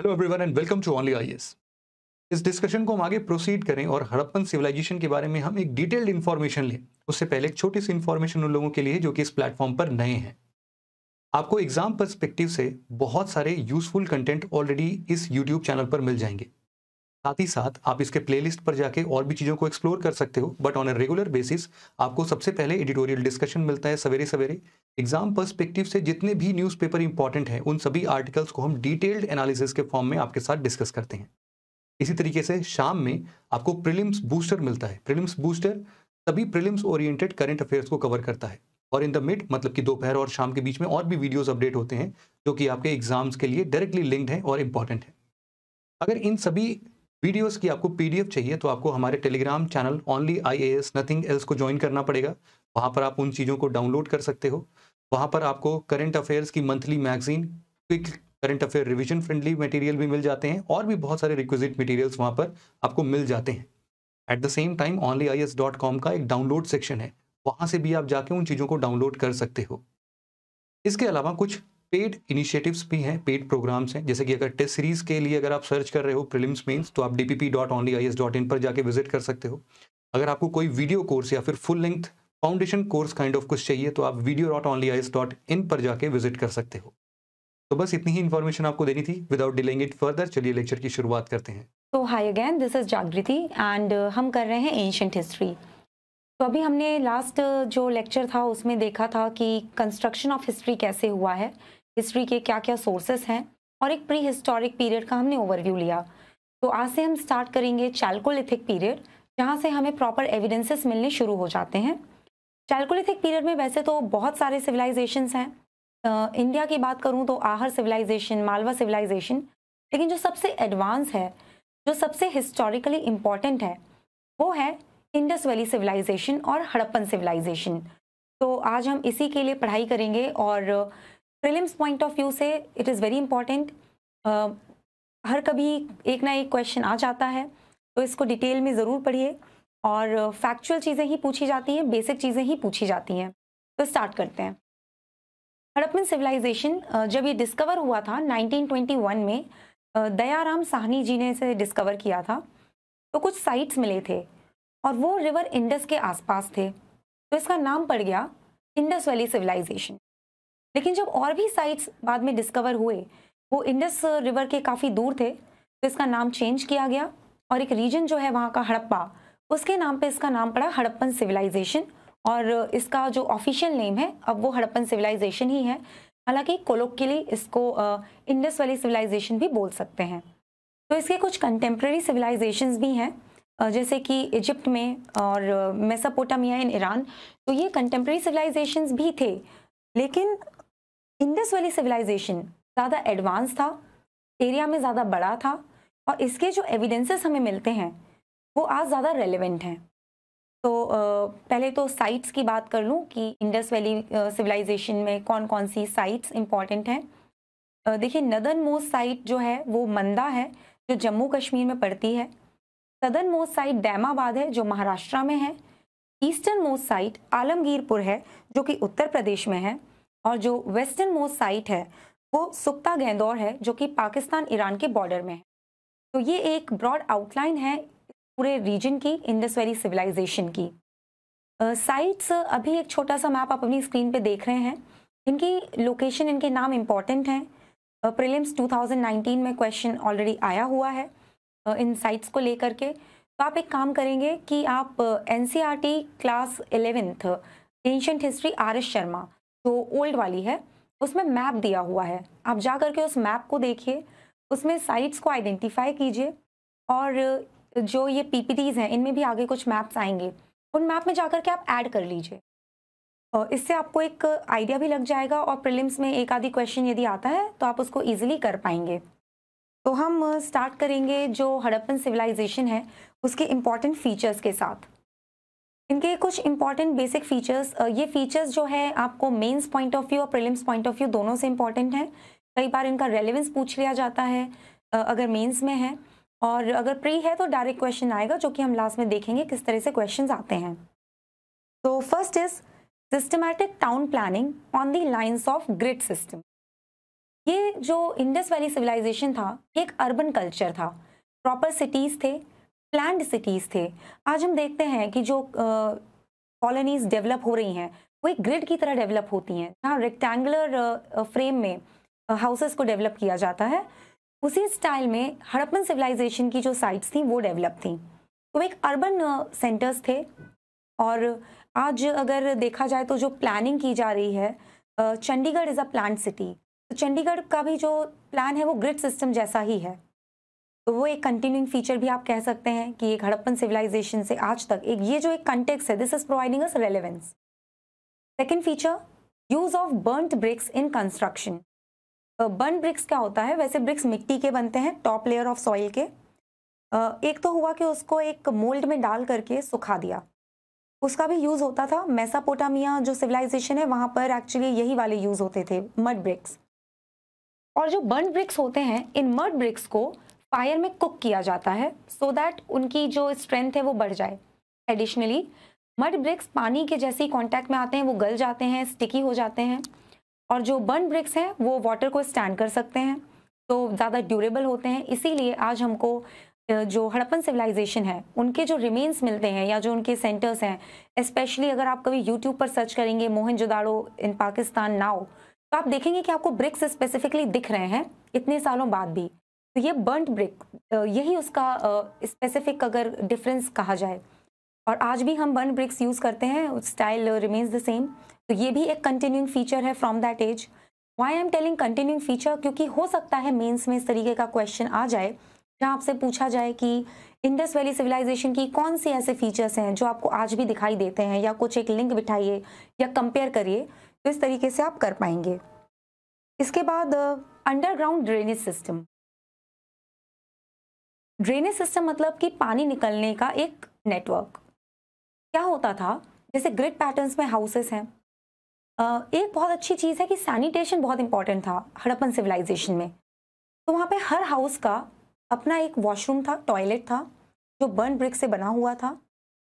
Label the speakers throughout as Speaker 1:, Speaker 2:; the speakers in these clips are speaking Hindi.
Speaker 1: Hello everyone and welcome to only IAS इस डिस्कशन को हम आगे प्रोसीड करें और हड़प्पन सिविलाइजेशन के बारे में हम एक डिटेल्ड इन्फॉर्मेशन लें उससे पहले एक छोटी सी इन्फॉर्मेशन उन लोगों के लिए जो कि इस प्लेटफॉर्म पर नए हैं आपको एग्जाम परस्पेक्टिव से बहुत सारे यूजफुल कंटेंट ऑलरेडी इस यूट्यूब चैनल पर मिल जाएंगे साथ ही साथ आप इसके प्लेलिस्ट पर जाके और भी चीज़ों को एक्सप्लोर कर सकते हो but on a regular basis आपको सबसे पहले एडिटोरियल डिस्कशन मिलता है सवेरे सवेरे एग्जाम पर्सपेक्टिव से जितने भी न्यूज़पेपर इंपॉर्टेंट हैं उन सभी आर्टिकल्स को हम डिटेल्ड एनालिसिस के फॉर्म में आपके साथ डिस्कस करते हैं इसी तरीके से शाम में आपको प्रिलिम्स बूस्टर मिलता है प्रिलिम्स बूस्टर सभी प्रिलिम्स ओरिएंटेड करेंट अफेयर्स को कवर करता है और इन द मिड मतलब कि दोपहर और शाम के बीच में और भी वीडियोज अपडेट होते हैं जो कि आपके एग्जाम्स के लिए डायरेक्टली लिंक्ड हैं और इंपॉर्टेंट हैं अगर इन सभी वीडियोस की आपको पीडीएफ चाहिए तो आपको हमारे telegram channel only I nothing else को ज्वाइन करना पड़ेगा वहाँ पर आप उन चीज़ों को डाउनलोड कर सकते हो वहाँ पर आपको करंट अफेयर्स की monthly magazine quick current affair revision friendly material भी मिल जाते हैं और भी बहुत सारे रिक्विजिट मटीरियल्स वहाँ पर आपको मिल जाते हैं at the same time only I का एक डाउनलोड सेक्शन है वहाँ से भी आप जाके उन चीज़ों को डाउनलोड कर सकते हो इसके अलावा कुछ पेड इनिशिएटिव्स भी हैं पेड प्रोग्राम्स हैं जैसे कि अगर टेस्ट सीरीज के लिए अगर आप सर्च कर रहे हो प्रिलिम्स मेंस तो आप डी पर जाके विजिट कर सकते हो अगर आपको कोई वीडियो कोर्स या फिर full length foundation course kind of कुछ चाहिए तो आप वीडियो पर जाके विजिट कर सकते हो तो बस इतनी ही इन्फॉर्मेशन आपको देनी थी विदाउट डिलेइंग इट फर्दर चलिए लेक्चर की शुरुआत करते हैं
Speaker 2: तो hi again this is Jagriti and हम कर रहे हैं एंशंट हिस्ट्री तो अभी हमने लास्ट uh, जो लेक्चर था उसमें देखा था कि कंस्ट्रक्शन ऑफ हिस्ट्री कैसे हुआ है हिस्ट्री के क्या क्या सोर्सेस हैं और एक प्री हिस्टोरिक पीरियड का हमने ओवरव्यू लिया तो आज से हम स्टार्ट करेंगे चैल्कोलिथिक पीरियड जहाँ से हमें प्रॉपर एविडेंसेस मिलने शुरू हो जाते हैं चैल्कोलिथिक पीरियड में वैसे तो बहुत सारे सिविलाइजेशंस हैं इंडिया की बात करूँ तो आहर सिविलाइजेशन मालवा सिविलाइजेशन लेकिन जो सबसे एडवांस है जो सबसे हिस्टोरिकली इम्पॉर्टेंट है वो है इंडस वैली सिविलाइजेशन और हड़प्पन सिविलाइजेशन तो आज हम इसी के लिए पढ़ाई करेंगे और प्रिलिम्स पॉइंट ऑफ व्यू से इट इज़ वेरी इंपॉर्टेंट हर कभी एक ना एक क्वेश्चन आ जाता है तो इसको डिटेल में ज़रूर पढ़िए और फैक्चुअल चीज़ें ही पूछी जाती हैं बेसिक चीज़ें ही पूछी जाती हैं तो स्टार्ट करते हैं हड़प्पन सिविलाइजेशन जब ये डिस्कवर हुआ था 1921 में दयाराम साहनी जी ने इसे डिस्कवर किया था तो कुछ साइट्स मिले थे और वो रिवर इंडस के आसपास थे तो इसका नाम पड़ गया इंडस वैली सिविलाइजेशन लेकिन जब और भी साइट्स बाद में डिस्कवर हुए वो इंडस रिवर के काफ़ी दूर थे तो इसका नाम चेंज किया गया और एक रीजन जो है वहाँ का हड़प्पा उसके नाम पे इसका नाम पड़ा हड़प्पन सिविलाइजेशन और इसका जो ऑफिशियल नेम है अब वो हड़प्पन सिविलाइजेशन ही है हालांकि कोलोकली इसको इंडस वैली सिविलाइजेशन भी बोल सकते हैं तो इसके कुछ कंटेम्प्रेरी सिविलाइजेशन भी हैं जैसे कि इजिप्ट में और मेसापोटामिया इन ईरान तो ये कंटेम्प्रेरी सिविलाइजेशन भी थे लेकिन इंडस वाली सिविलाइजेशन ज़्यादा एडवांस था एरिया में ज़्यादा बड़ा था और इसके जो एविडेंसेस हमें मिलते हैं वो आज ज़्यादा रेलिवेंट हैं तो पहले तो साइट्स की बात कर लूँ कि इंडस वैली सिविलाइजेशन में कौन कौन सी साइट्स इंपॉर्टेंट हैं देखिए नदन मोस्ट साइट जो है वो मंदा है जो जम्मू कश्मीर में पड़ती है सदन मोस्ट साइट डैमाबाद है जो महाराष्ट्र में है ईस्टर्न मोस्ट साइट आलमगीरपुर है जो कि उत्तर प्रदेश में है और जो वेस्टर्न मोस्ट साइट है वो सुखता गेंदौर है जो कि पाकिस्तान ईरान के बॉर्डर में है तो ये एक ब्रॉड आउटलाइन है पूरे रीजन की इंडस वैली सिविलाइजेशन की साइट्स uh, अभी एक छोटा सा मैप आप अपनी स्क्रीन पे देख रहे हैं इनकी लोकेशन इनके नाम इम्पॉर्टेंट हैं प्रीलिम्स 2019 में क्वेश्चन ऑलरेडी आया हुआ है इन साइट्स को लेकर के तो आप एक काम करेंगे कि आप N class eleventh ancient history R S Sharma जो ओल्ड वाली है उसमें मैप दिया हुआ है आप जा करके उस मैप को देखिए उसमें साइट्स को आइडेंटिफाई कीजिए और जो ये पीपीटीज हैं इनमें भी आगे कुछ मैप्स आएंगे उन मैप में जाकर के आप ऐड कर लीजिए और इससे आपको एक आइडिया भी लग जाएगा और प्रिलिम्स में एक आधी क्वेश्चन यदि आता है तो आप उसको ईजिली कर पाएंगे तो हम स्टार्ट करेंगे जो हड़प्पन सिविलाइजेशन है उसके इम्पॉर्टेंट फीचर्स के साथ इनके कुछ इंपॉर्टेंट बेसिक फीचर्स ये फीचर्स जो है आपको मेंस पॉइंट ऑफ व्यू और प्रिलिम्स पॉइंट ऑफ व्यू दोनों से इंपॉर्टेंट है कई बार इनका रेलिवेंस पूछ लिया जाता है अगर मेंस में है और अगर प्री है तो डायरेक्ट क्वेश्चन आएगा जो कि हम लास्ट में देखेंगे किस तरह से क्वेश्चन आते हैं तो first is systematic town planning on the lines of grid system ये जो इंडस वैली सिविलाइजेशन था ये एक अर्बन कल्चर था प्रॉपर सिटीज़ थे प्लान्ड सिटीज़ थे आज हम देखते हैं कि जो कॉलोनीज़ डेवलप हो रही हैं वो एक ग्रिड की तरह डेवलप होती हैं जहाँ रेक्टेंगुलर फ्रेम में हाउसेस को डेवलप किया जाता है उसी स्टाइल में हड़प्पन सिविलाइजेशन की जो साइट्स थी वो डेवलप थी तो एक अर्बन सेंटर्स थे और आज अगर देखा जाए तो जो प्लानिंग की जा रही है Chandigarh is a plan city तो चंडीगढ़ का भी जो प्लान है वो ग्रिड सिस्टम जैसा ही है तो वो एक कंटिन्यूइंग फीचर भी आप कह सकते हैं कि एक हड़प्पन सिविलाइजेशन से आज तक एक ये जो एक कंटेक्स है this is providing us relevance second feature use of burn bricks in construction burn bricks क्या होता है वैसे ब्रिक्स मिट्टी के बनते हैं टॉप लेयर ऑफ सॉइल के uh, एक तो हुआ कि उसको एक मोल्ड में डाल करके सुखा दिया उसका भी यूज़ होता था मैसापोटामिया जो सिविलाइजेशन है वहाँ पर एक्चुअली यही वाले यूज़ होते थे मड ब्रिक्स और जो बर्न ब्रिक्स होते हैं इन मड ब्रिक्स को फायर में कुक किया जाता है सो so दैट उनकी जो स्ट्रेंथ है वो बढ़ जाए एडिशनली मड ब्रिक्स पानी के जैसे ही कॉन्टैक्ट में आते हैं वो गल जाते हैं स्टिकी हो जाते हैं और जो बर्न ब्रिक्स हैं वो वाटर को स्टैंड कर सकते हैं तो ज़्यादा ड्यूरेबल होते हैं इसीलिए आज हमको जो हड़प्पन सिविलाइजेशन है उनके जो रिमेन्स मिलते हैं या जो उनके सेंटर्स हैं स्पेशली अगर आप कभी यूट्यूब पर सर्च करेंगे मोहन जोदाड़ो इन पाकिस्तान नाव तो आप देखेंगे कि आपको ब्रिक्स स्पेसिफिकली दिख रहे हैं इतने सालों बाद भी तो ये बर्नट ब्रिक यही उसका स्पेसिफिक अगर डिफरेंस कहा जाए और आज भी हम बर्न ब्रिक्स यूज़ करते हैं स्टाइल रिमेन्स द सेम तो ये भी एक कंटिन्यूइंग फीचर है from that age why I am telling continuing feature क्योंकि हो सकता है मेंस में इस तरीके का क्वेश्चन आ जाए जहाँ आपसे पूछा जाए कि इंडस वैली सिविलाइजेशन की कौन सी ऐसे फीचर्स हैं जो आपको आज भी दिखाई देते हैं या कुछ एक लिंक बिठाइए या कंपेयर करिए तो इस तरीके से आप कर पाएंगे इसके बाद underground drainage system drainage system मतलब कि पानी निकलने का एक नेटवर्क क्या होता था जैसे ग्रिड पैटर्न्स में हाउसेस हैं एक बहुत अच्छी चीज़ है कि सैनिटेशन बहुत इंपॉर्टेंट था हड़प्पन सिविलाइजेशन में तो वहाँ पे हर हाउस का अपना एक वॉशरूम था टॉयलेट था जो बर्न ब्रिक से बना हुआ था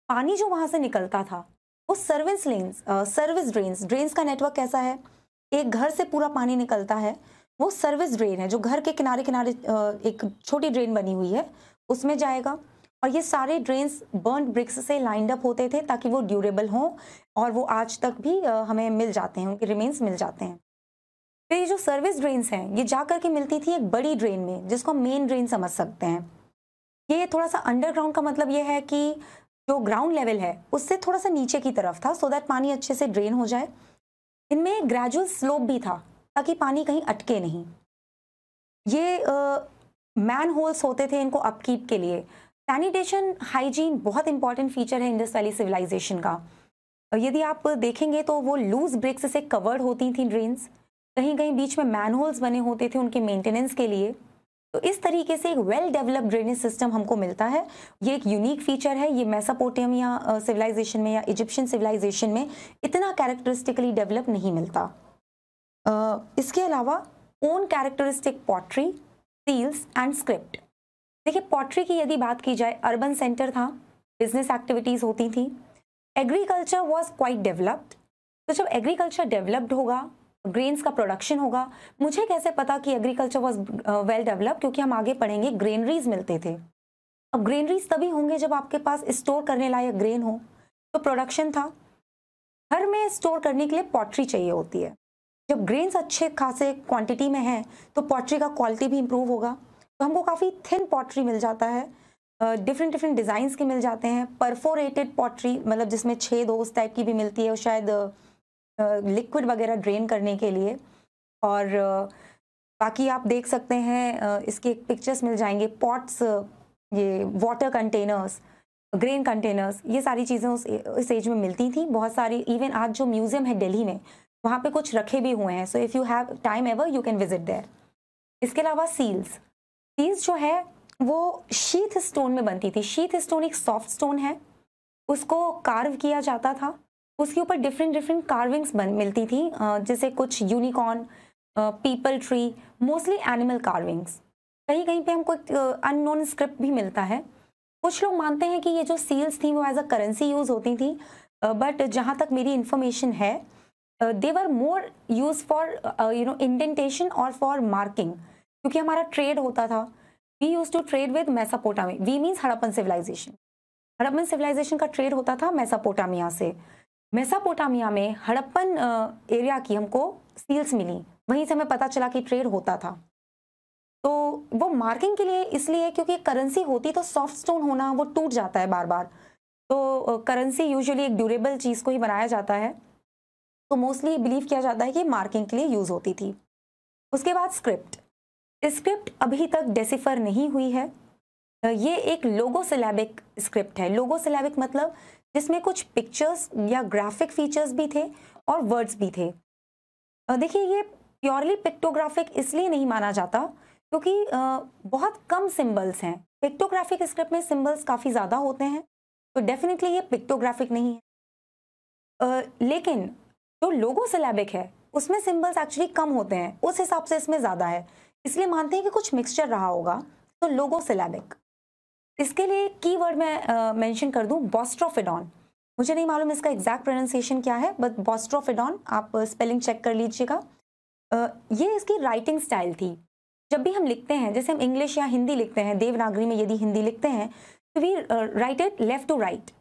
Speaker 2: पानी जो वहाँ से निकलता था वो service lanes service drains drains का नेटवर्क कैसा है एक घर से पूरा पानी निकलता है वो सर्विस ड्रेन है जो घर के किनारे किनारे एक छोटी ड्रेन बनी हुई है उसमें जाएगा और ये सारे ड्रेन्स बर्न ब्रिक्स से लाइंड अप होते थे ताकि वो ड्यूरेबल हों और वो आज तक भी हमें मिल जाते हैं उनके रिमेन्स मिल जाते हैं फिर तो ये जो सर्विस ड्रेन्स हैं ये जा करके मिलती थी एक बड़ी ड्रेन में जिसको हम मेन ड्रेन समझ सकते हैं ये थोड़ा सा अंडरग्राउंड का मतलब ये है कि जो ग्राउंड लेवल है उससे थोड़ा सा नीचे की तरफ था सो so दैट पानी अच्छे से ड्रेन हो जाए इनमें ग्रेजुअल स्लोप भी था ताकि पानी कहीं अटके नहीं ये मैन होल्स होते थे इनको अपकीप के लिए सैनिटेशन हाइजीन बहुत इंपॉर्टेंट फीचर है इंडस वैली सिविलाइजेशन का यदि आप देखेंगे तो वो लूज ब्रिक्स से कवर्ड होती थी ड्रेन्स कहीं कहीं बीच में मैन होल्स बने होते थे उनके मेंटेनेंस के लिए तो इस तरीके से एक वेल डेवलप ड्रेनेज सिस्टम हमको मिलता है ये एक यूनिक फीचर है ये मेसापोटेमिया सिविलाइजेशन में या इजिप्शियन सिविलाइजेशन में इतना कैरेक्टरिस्टिकली डेवलप नहीं मिलता इसके अलावा own characteristic pottery seals and script देखिए पॉटरी की यदि बात की जाए अर्बन सेंटर था बिजनेस एक्टिविटीज़ होती थी एग्रीकल्चर वॉज क्वाइट डेवलप्ड तो जब एग्रीकल्चर डेवलप्ड होगा ग्रेन्स का प्रोडक्शन होगा मुझे कैसे पता कि एग्रीकल्चर वॉज वेल डेवलप क्योंकि हम आगे पढ़ेंगे ग्रेनरीज मिलते थे अब ग्रेनरीज तभी होंगे जब आपके पास स्टोर करने लायक ग्रेन हो तो प्रोडक्शन था घर में स्टोर करने के लिए पॉटरी चाहिए होती है जब ग्रेन्स अच्छे खासे क्वांटिटी में हैं तो पॉटरी का क्वालिटी भी इम्प्रूव होगा तो हमको काफ़ी थिन पॉटरी मिल जाता है डिफरेंट डिफरेंट डिज़ाइंस के मिल जाते हैं परफोरेटेड पॉटरी मतलब जिसमें छेद हो उस टाइप की भी मिलती है और शायद लिक्विड वगैरह ड्रेन करने के लिए और बाकी आप देख सकते हैं इसके पिक्चर्स मिल जाएंगे पॉट्स ये वाटर कंटेनर्स ग्रेन कंटेनर्स ये सारी चीज़ें उस इस एज में मिलती थी बहुत सारी इवन आज जो म्यूज़ियम है दिल्ली में वहाँ पे कुछ रखे भी हुए हैं so if you have time ever you can visit there इसके अलावा सील्स सील्स जो है वो शीथ स्टोन में बनती थी शीथ स्टोन एक सॉफ्ट स्टोन है उसको कार्व किया जाता था उसके ऊपर डिफरेंट डिफरेंट कार्विंग्स बन मिलती थी जैसे कुछ unicorn peepal tree mostly animal carvings कहीं कहीं पे हमको एक अननोन स्क्रिप्ट भी मिलता है कुछ लोग मानते हैं कि ये जो सील्स थी वो एज अ करेंसी यूज़ होती थी बट जहाँ तक मेरी इन्फॉर्मेशन है they uh, they more use for you know indentation और फॉर मार्किंग क्योंकि हमारा ट्रेड होता था we used to trade with Mesopotamia we means Harappan civilisation Harappan civilisation का ट्रेड होता था मैसापोटामिया से मैसापोटामिया में हड़प्पन एरिया uh, की हमको सील्स मिली वहीं से हमें पता चला कि ट्रेड होता था तो वो मार्किंग के लिए इसलिए क्योंकि करेंसी होती तो सॉफ्ट स्टोन होना वो टूट जाता है बार बार तो करेंसी uh, यूजुअली एक ड्यूरेबल चीज़ को ही बनाया जाता है तो मोस्टली बिलीव किया जाता है कि मार्किंग के लिए यूज़ होती थी उसके बाद स्क्रिप्ट स्क्रिप्ट अभी तक डेसिफर नहीं हुई है ये एक लोगो सिलेबिक स्क्रिप्ट है लोगो सिलेबिक मतलब जिसमें कुछ पिक्चर्स या ग्राफिक फीचर्स भी थे और वर्ड्स भी थे देखिए ये प्योरली पिक्टोग्राफिक इसलिए नहीं माना जाता क्योंकि बहुत कम सिम्बल्स हैं पिक्टोग्राफिक स्क्रिप्ट में सिम्बल्स काफ़ी ज़्यादा होते हैं तो डेफिनेटली ये पिक्टोग्राफिक नहीं है लेकिन जो लोगो सिलेबिक है उसमें सिम्बल्स एक्चुअली कम होते हैं उस हिसाब से इसमें ज़्यादा है इसलिए मानते हैं कि कुछ मिक्सचर रहा होगा तो लोगो सिलेबिक इसके लिए की वर्ड मैं मैंशन कर दूँ बॉस्ट्रोफिडॉन मुझे नहीं मालूम इसका एग्जैक्ट प्रोनाउंसिएशन क्या है बट बॉस्ट्रोफिडॉन आप स्पेलिंग चेक कर लीजिएगा ये इसकी राइटिंग स्टाइल थी जब भी हम लिखते हैं जैसे हम इंग्लिश या हिंदी लिखते हैं देवनागरी में यदि हिंदी लिखते हैं तो we write it left to right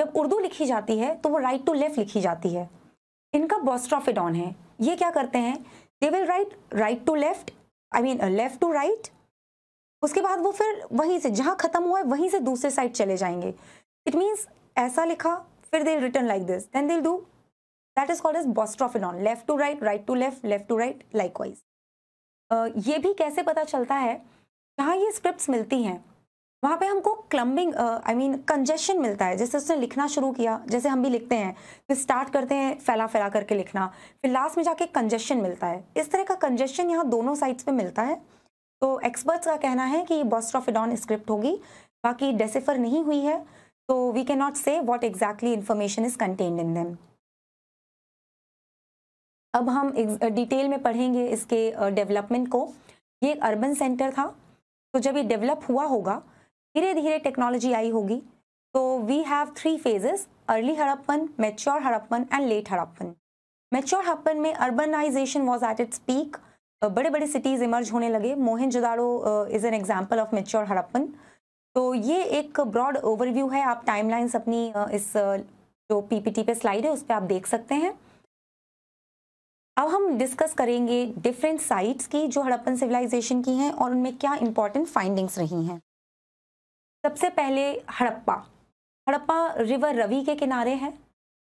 Speaker 2: जब उर्दू लिखी जाती है तो वो राइट टू लेफ्ट लिखी जाती है इनका बॉस्ट्रॉफिडॉन है ये क्या करते हैं they will write right to left I mean left to right उसके बाद वो फिर वहीं से जहाँ ख़त्म हुआ है वहीं से दूसरे साइड चले जाएंगे इट मीन्स ऐसा लिखा फिर they return like this then they'll do that is called is boustrophedon left to right right to left left to right likewise ये भी कैसे पता चलता है जहाँ ये स्क्रिप्ट मिलती हैं वहाँ पे हमको क्लम्बिंग आई मीन कंजेशन मिलता है जैसे उसने लिखना शुरू किया जैसे हम भी लिखते हैं फिर स्टार्ट करते हैं फैला फैला करके लिखना फिर लास्ट में जाके कंजेशन मिलता है इस तरह का कंजेशन यहाँ दोनों साइड्स पे मिलता है तो एक्सपर्ट्स का कहना है कि ये बॉस्ट्रॉफिडॉन स्क्रिप्ट होगी बाकी डेसिफर नहीं हुई है तो we can not say what exactly information is contained in them अब हम डिटेल में पढ़ेंगे इसके डेवलपमेंट को ये एक अर्बन सेंटर था तो जब ये डेवलप हुआ होगा धीरे धीरे टेक्नोलॉजी आई होगी तो we have three phases early Harappan mature Harappan and late Harappan mature Harappan में urbanisation was at its peak बड़े बड़े सिटीज इमर्ज होने लगे Mohenjodaro is an example of mature Harappan तो ये एक ब्रॉड ओवरव्यू है आप टाइमलाइंस अपनी इस जो पीपीटी पे स्लाइड है उस पर आप देख सकते हैं अब हम डिस्कस करेंगे डिफरेंट साइट्स की जो हड़प्पन सिविलाइजेशन की हैं और उनमें क्या इंपॉर्टेंट फाइंडिंग्स रही हैं सबसे पहले हड़प्पा हड़प्पा रिवर रवि के किनारे है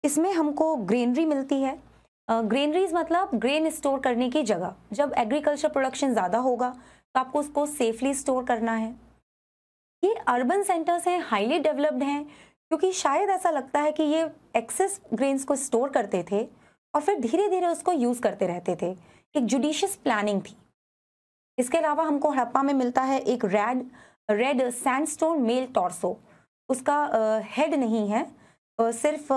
Speaker 2: इसमें हमको ग्रेनरी मिलती है ग्रेनरीज मतलब ग्रेन स्टोर करने की जगह जब एग्रीकल्चर प्रोडक्शन ज़्यादा होगा तो आपको उसको सेफली स्टोर करना है ये अर्बन सेंटर्स हैं हाईली डेवलप्ड हैं क्योंकि शायद ऐसा लगता है कि ये एक्सेस ग्रेन्स को स्टोर करते थे और फिर धीरे धीरे उसको यूज़ करते रहते थे एक जुडिशियस प्लानिंग थी इसके अलावा हमको हड़प्पा में मिलता है एक red red sandstone male torso उसका हेड नहीं है सिर्फ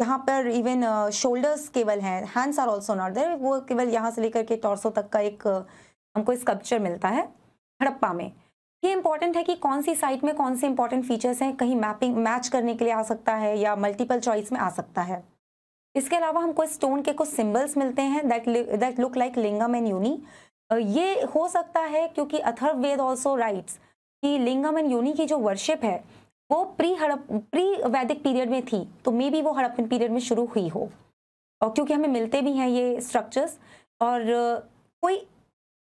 Speaker 2: यहाँ पर इवन शोल्डर्स केवल हैं hands are also not there वो केवल यहाँ से लेकर के टॉर्सो तक का एक हमको स्कल्पचर मिलता है हड़प्पा में ये इंपॉर्टेंट है कि कौन सी साइट में कौन से इंपॉर्टेंट फीचर्स हैं कहीं मैपिंग मैच करने के लिए आ सकता है या मल्टीपल चॉइस में आ सकता है इसके अलावा हमको स्टोन के कुछ सिम्बल्स मिलते हैं that that look like lingam and yoni ये हो सकता है क्योंकि अथर्व वेद ऑल्सो राइट्स कि लिंगम एंड योनि की जो वर्शिप है वो प्री हड़प प्री वैदिक पीरियड में थी तो मे बी वो हड़प्पन पीरियड में शुरू हुई हो और क्योंकि हमें मिलते भी हैं ये स्ट्रक्चर्स और कोई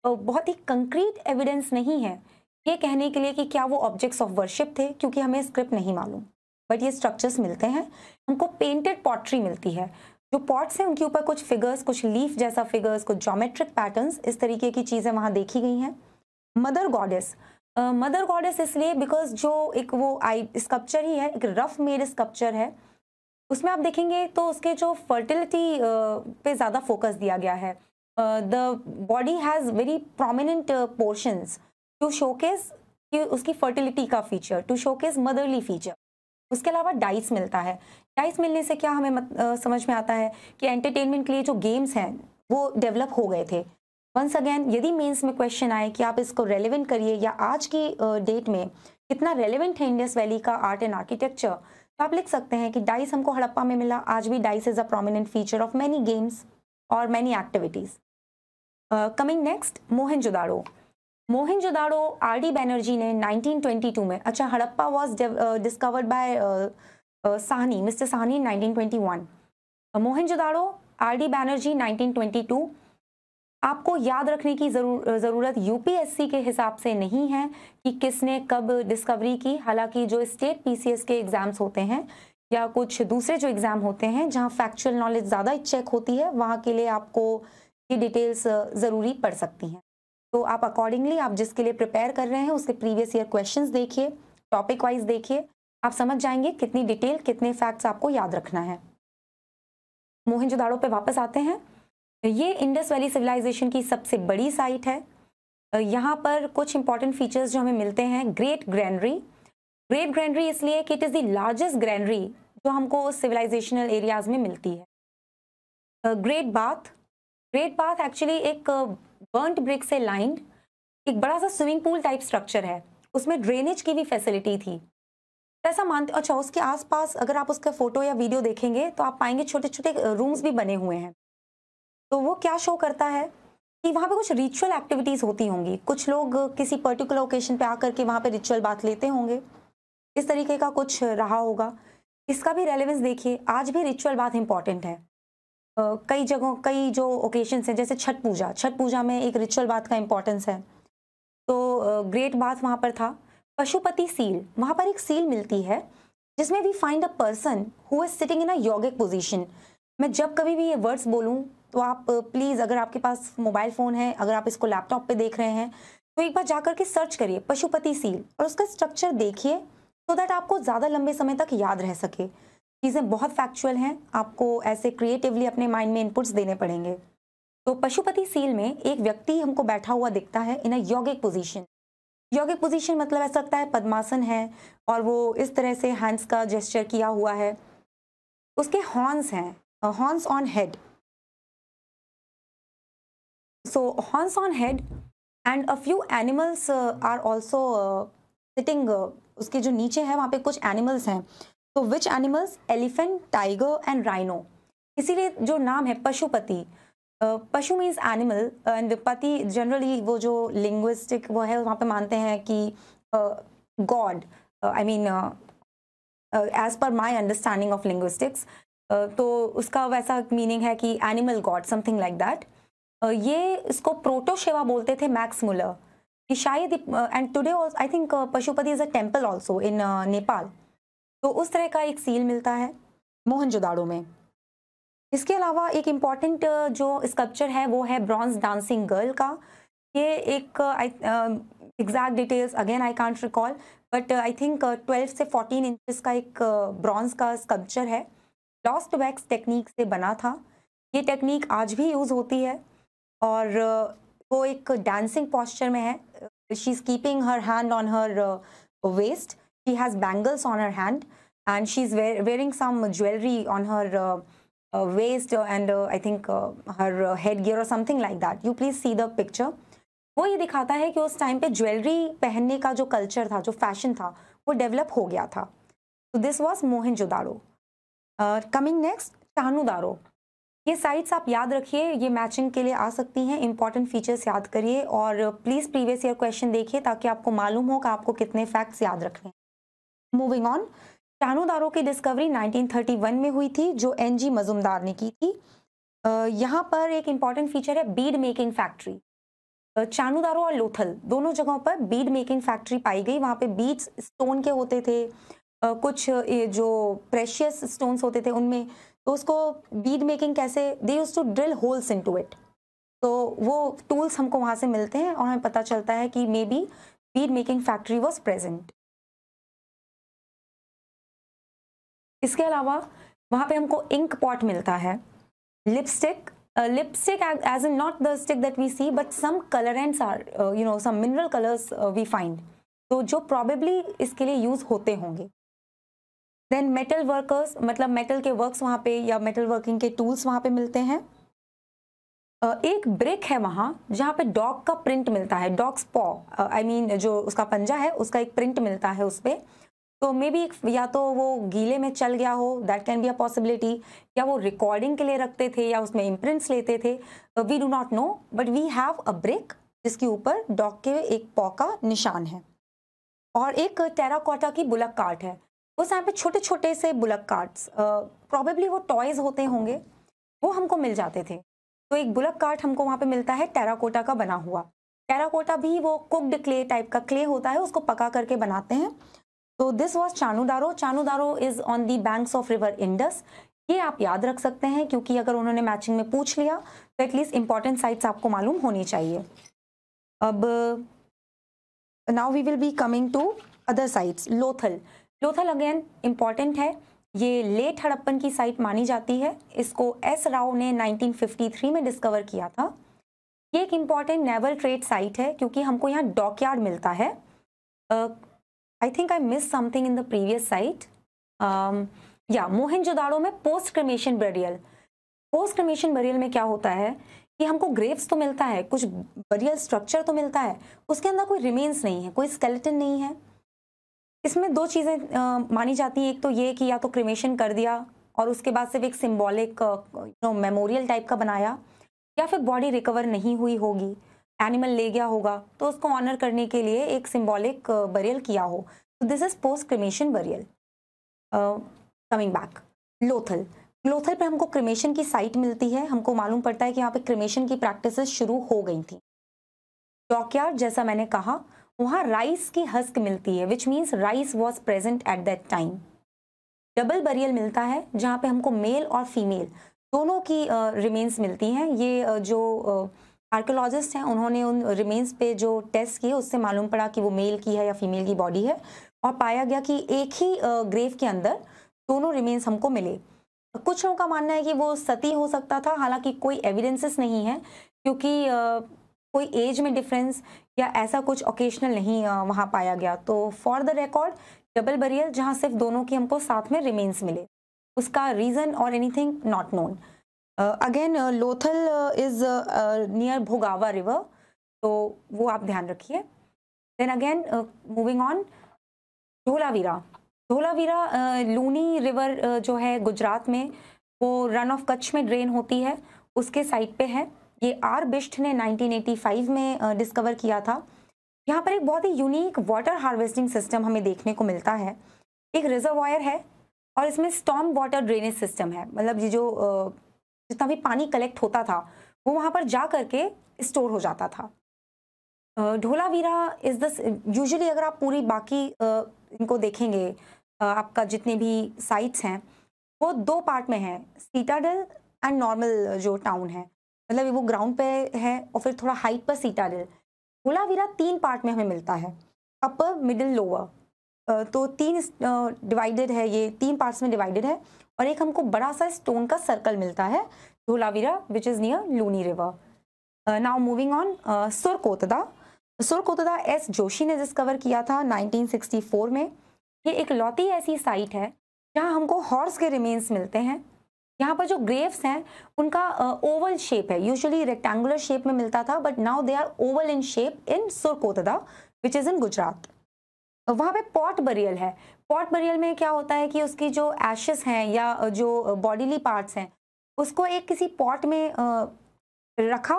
Speaker 2: बहुत ही कंक्रीट एविडेंस नहीं है ये कहने के लिए कि क्या वो ऑब्जेक्ट्स ऑफ वर्शिप थे क्योंकि हमें स्क्रिप्ट नहीं मालूम बट ये स्ट्रक्चर्स मिलते हैं हमको पेंटेड पॉटरी मिलती है जो पॉट्स हैं उनके ऊपर कुछ फिगर्स कुछ लीफ जैसा फिगर्स कुछ जोमेट्रिक पैटर्न्स इस तरीके की चीज़ें वहाँ देखी गई हैं मदर गॉडेस मदर गॉडेस इसलिए बिकॉज जो एक वो आई स्कप्चर ही है एक रफ मेड स्कप्चर है उसमें आप देखेंगे तो उसके जो फर्टिलिटी पे ज़्यादा फोकस दिया गया है the body has very prominent portions to showcase उसकी फर्टिलिटी का feature to showcase motherly feature उसके अलावा डाइस मिलता है डाइस मिलने से क्या हमें मत, आ, समझ में आता है कि एंटरटेनमेंट के लिए जो गेम्स हैं वो डेवलप हो गए थे वंस अगेन यदि मेंस में क्वेश्चन आए कि आप इसको रेलिवेंट करिए या आज की डेट में कितना रेलिवेंट है इंडियस वैली का आर्ट एंड आर्किटेक्चर तो आप लिख सकते हैं कि डाइस हमको हड़प्पा में मिला आज भी dice is a prominent feature of many games और many activities coming next Mohenjodaro Mohenjodaro R D Banerjee ने 1922 में अच्छा Harappa was discovered by Sahni mister Sahni 1921 Mohenjodaro R D Banerjee 1922 आपको याद रखने की ज़रूरत जरूर, यूपीएससी के हिसाब से नहीं है कि किसने कब डिस्कवरी की हालांकि जो स्टेट पीसीएस के एग्ज़ाम्स होते हैं या कुछ दूसरे जो एग्ज़ाम होते हैं जहाँ फैक्चुअल नॉलेज ज़्यादा चेक होती है वहां के लिए आपको ये डिटेल्स ज़रूरी पड़ सकती हैं तो आप अकॉर्डिंगली आप जिसके लिए प्रिपेयर कर रहे हैं उसके प्रीवियस ईयर क्वेश्चन देखिए टॉपिक वाइज देखिए आप समझ जाएंगे कितनी डिटेल कितने फैक्ट्स आपको याद रखना है मोहनजोदाड़ो पे वापस आते हैं ये इंडस वैली सिविलाइजेशन की सबसे बड़ी साइट है यहाँ पर कुछ इंपॉर्टेंट फीचर्स जो हमें मिलते हैं ग्रेट ग्रैंडरी ग्रेट ग्रैंडरी इसलिए कि it is the largest granary जो हमको सिविलाइजेशनल एरियाज में मिलती है great bath great bath actually एक बर्नड ब्रिक से लाइंड एक बड़ा सा स्विमिंग पूल टाइप स्ट्रक्चर है उसमें ड्रेनेज की भी फैसिलिटी थी ऐसा मानते अच्छा उसके आसपास अगर आप उसका फोटो या वीडियो देखेंगे तो आप पाएंगे छोटे छोटे रूम्स भी बने हुए हैं तो वो क्या शो करता है कि वहाँ पे कुछ रिचुअल एक्टिविटीज़ होती होंगी कुछ लोग किसी पर्टिकुलर ओकेशन पे आकर के वहाँ पे रिचुअल बात लेते होंगे इस तरीके का कुछ रहा होगा इसका भी रेलिवेंस देखिए आज भी रिचुअल बात इंपॉर्टेंट है कई जगहों कई जो ओकेशन हैं जैसे छठ पूजा छठ पूजा में एक रिचुअल बात का इम्पोर्टेंस है तो ग्रेट बात वहाँ पर था पशुपति सील वहाँ पर एक सील मिलती है जिसमें we find a person who is sitting in a yogic position मैं जब कभी भी ये वर्ड्स बोलूँ तो आप प्लीज़ अगर आपके पास मोबाइल फ़ोन है अगर आप इसको लैपटॉप पे देख रहे हैं तो एक बार जाकर के सर्च करिए पशुपति सील और उसका स्ट्रक्चर देखिए सो तो दैट आपको ज़्यादा लंबे समय तक याद रह सके चीज़ें बहुत फैक्चुअल हैं आपको ऐसे क्रिएटिवली अपने माइंड में इनपुट्स देने पड़ेंगे तो पशुपति सील में एक व्यक्ति हमको बैठा हुआ दिखता है इन अ यौगिक पोजीशन यौगिक पोजीशन मतलब ऐसा लगता है पद्मासन है और वो इस तरह से हैंड्स का जेस्चर किया हुआ है उसके हॉर्न्स हैं horns on head so horns on head and a few animals are also sitting उसके जो नीचे है वहाँ पे कुछ एनिमल्स हैं तो which animals elephant tiger and rhino इसीलिए जो नाम है पशुपति पशु मीन्स एनिमल एंड पति जनरली वो जो लिंग्विस्टिक वो है वहाँ पे मानते हैं कि God I mean as per my understanding of linguistics तो उसका वैसा मीनिंग है कि animal god something like that ये इसको प्रोटोशेवा बोलते थे मैक्स मुलर शायद and today I think Pashupati is a temple also in Nepal तो उस तरह का एक सील मिलता है मोहनजोदाड़ो में इसके अलावा एक इम्पॉर्टेंट जो स्कल्पचर है वो है ब्रॉन्ज डांसिंग गर्ल का ये एक exact details again I can't recall but I think 12 से 14 इंचज का एक ब्रॉन्ज का स्कल्पचर है लॉस्ट वैक्स टेक्निक से बना था ये टेक्निक आज भी यूज़ होती है और वो एक डांसिंग पॉस्चर में है she is keeping her hand on her waist she has bangles on her hand and she's wear, wearing some jewelry on her uh, uh, waist uh, and uh, I think uh, her uh, headgear or something like that. You please see the picture. वो ये दिखाता है कि उस टाइम पे ज्वेलरी पहनने का जो कल्चर था जो फैशन था वो डेवलप हो गया था तो this was Mohenjodaro coming next Chanhudaro ये साइट्स आप याद रखिए ये मैचिंग के लिए आ सकती हैं इंपॉर्टेंट फीचर्स याद करिए और प्लीज़ प्रीवियस ईयर क्वेश्चन देखिए ताकि आपको मालूम हो कि आपको कितने फैक्ट्स याद रखने हैं मूविंग ऑन चानूदारों की डिस्कवरी 1931 में हुई थी जो एनजी मजुमदार ने की थी यहाँ पर एक इम्पॉर्टेंट फीचर है बीड मेकिंग फैक्ट्री चानूदारों और लोथल दोनों जगहों पर बीड मेकिंग फैक्ट्री पाई गई वहाँ पे बीड्स स्टोन के होते थे कुछ जो प्रेशियस स्टोन्स होते थे उनमें तो उसको बीड मेकिंग कैसे they use to drill holes into it तो वो टूल्स हमको वहाँ से मिलते हैं और हमें पता चलता है कि मे maybe bead making factory was present इसके अलावा वहाँ पे हमको इंक पॉट मिलता है lipstick lipstick as in not the stick that we see but some colourants are you know some mineral colours we find तो जो प्रॉबेबली इसके लिए यूज़ होते होंगे देन मेटल वर्कर्स मतलब मेटल के वर्क्स वहाँ पे या मेटल वर्किंग के टूल्स वहाँ पे मिलते हैं uh, एक ब्रिक है वहाँ जहाँ पे डॉग का प्रिंट मिलता है डॉग्स पॉ आई मीन जो उसका पंजा है उसका एक प्रिंट मिलता है उस पर तो मे बी या तो वो गीले में चल गया हो that can be a possibility या वो रिकॉर्डिंग के लिए रखते थे या उसमें इम्प्रिंट्स लेते थे we do not know but we have a brick जिसके ऊपर डॉग के एक पॉ का निशान है और एक टेराकोटा की बुलक कार्ट है उस टाइम पे छोटे छोटे से बुलक कार्ट्स प्रॉबेबली वो टॉयज होते होंगे वो हमको मिल जाते थे तो एक बुलक कार्ट हमको वहाँ पे मिलता है टेराकोटा का बना हुआ टेराकोटा भी वो कुकड क्ले टाइप का क्ले होता है उसको पका करके बनाते हैं तो this was Chanhudaro Chanhudaro is on the banks of river Indus ये आप याद रख सकते हैं क्योंकि अगर उन्होंने मैचिंग में पूछ लिया तो एटलीस्ट इंपॉर्टेंट साइट्स आपको मालूम होनी चाहिए अब now we will be coming to other sites Lothal Lothal again important है ये लेट हड़प्पन की साइट मानी जाती है इसको एस राव ने 1953 में डिस्कवर किया था ये एक इम्पॉर्टेंट नेवल ट्रेड साइट है क्योंकि हमको यहाँ डॉकयार्ड मिलता है I think I miss something in the previous site या मोहनजोदाड़ो में post cremation burial post cremation burial में क्या होता है कि हमको ग्रेव्स तो मिलता है कुछ बरियल स्ट्रक्चर तो मिलता है उसके अंदर कोई रिमेन्स नहीं है कोई स्केलेटन नहीं है इसमें दो चीज़ें मानी जाती हैं एक तो ये कि या तो क्रिमेशन कर दिया और उसके बाद सिर्फ एक सिम्बॉलिक नो मेमोरियल टाइप का बनाया या फिर बॉडी रिकवर नहीं हुई होगी एनिमल ले गया होगा तो उसको ऑनर करने के लिए एक सिम्बॉलिक बरियल uh, किया हो तो this is post cremation burial coming back Lothal Lothal पर हमको क्रिमेशन की साइट मिलती है हमको मालूम पड़ता है कि यहाँ पे क्रिमेशन की प्रैक्टिस शुरू हो गई थी डॉकयार्ड जैसा मैंने कहा वहाँ राइस की हस्क मिलती है which means rice was present at that time double burial मिलता है जहाँ पे हमको मेल और फीमेल दोनों की रिमेन्स uh, मिलती हैं ये uh, जो uh, आर्कोलॉजिस्ट हैं उन्होंने उन रिमेन्स पे जो टेस्ट किए उससे मालूम पड़ा कि वो मेल की है या फीमेल की बॉडी है और पाया गया कि एक ही ग्रेव के अंदर दोनों रिमेन्स हमको मिले कुछ लोगों का मानना है कि वो सती हो सकता था हालांकि कोई एविडेंसेस नहीं है क्योंकि कोई एज में डिफरेंस या ऐसा कुछ ओकेशनल नहीं वहाँ पाया गया तो for the record double burial जहाँ सिर्फ दोनों की हमको साथ में रिमेन्स मिले उसका रीज़न और anything not known again Lothal is near Bhogava river तो वो आप ध्यान रखिए then again moving on moving on Luni river uh, uh, जो है गुजरात में वो रन ऑफ कच्छ में ड्रेन होती है उसके साइड pe है ये आर बिस्ट ने 1985 में डिस्कवर uh, किया था यहाँ पर एक बहुत ही यूनिक वाटर हार्वेस्टिंग सिस्टम हमें देखने को मिलता है एक रिजर्वायर है और इसमें स्टॉम वाटर ड्रेनेज सिस्टम है मतलब ये जो uh, जितना भी पानी कलेक्ट होता था वो वहाँ पर जा करके स्टोर हो जाता था ढोलावीरा इज़ दस यूजली अगर आप पूरी बाकी इनको देखेंगे आपका जितने भी साइट्स हैं वो दो पार्ट में है सीटाडल एंड नॉर्मल जो टाउन है मतलब वो ग्राउंड पे है और फिर थोड़ा हाइट पर सीटाडल ढोलावीरा तीन पार्ट में हमें मिलता है अपर मिडिल लोअर तो तीन डिवाइडेड है ये तीन पार्ट्स में डिवाइडेड है और एक हमको बड़ा सा स्टोन का सर्कल मिलता है Dholavira which is near Luni river now moving on Surkotada Surkotada S Joshi ने डिस्कवर किया था 1964 में ये एक लौती ऐसी साइट है जहाँ हमको हॉर्स के रिमेन्स मिलते हैं यहाँ पर जो ग्रेव्स हैं उनका ओवल uh, शेप है यूजुअली रेक्टेंगुलर शेप में मिलता था but now they are oval in shape in Surkotada which is in Gujarat वहाँ पे पॉट बरियल है पॉट बरियल में क्या होता है कि उसकी जो एशेस हैं या जो बॉडीली पार्ट्स हैं उसको एक किसी पॉट में रखा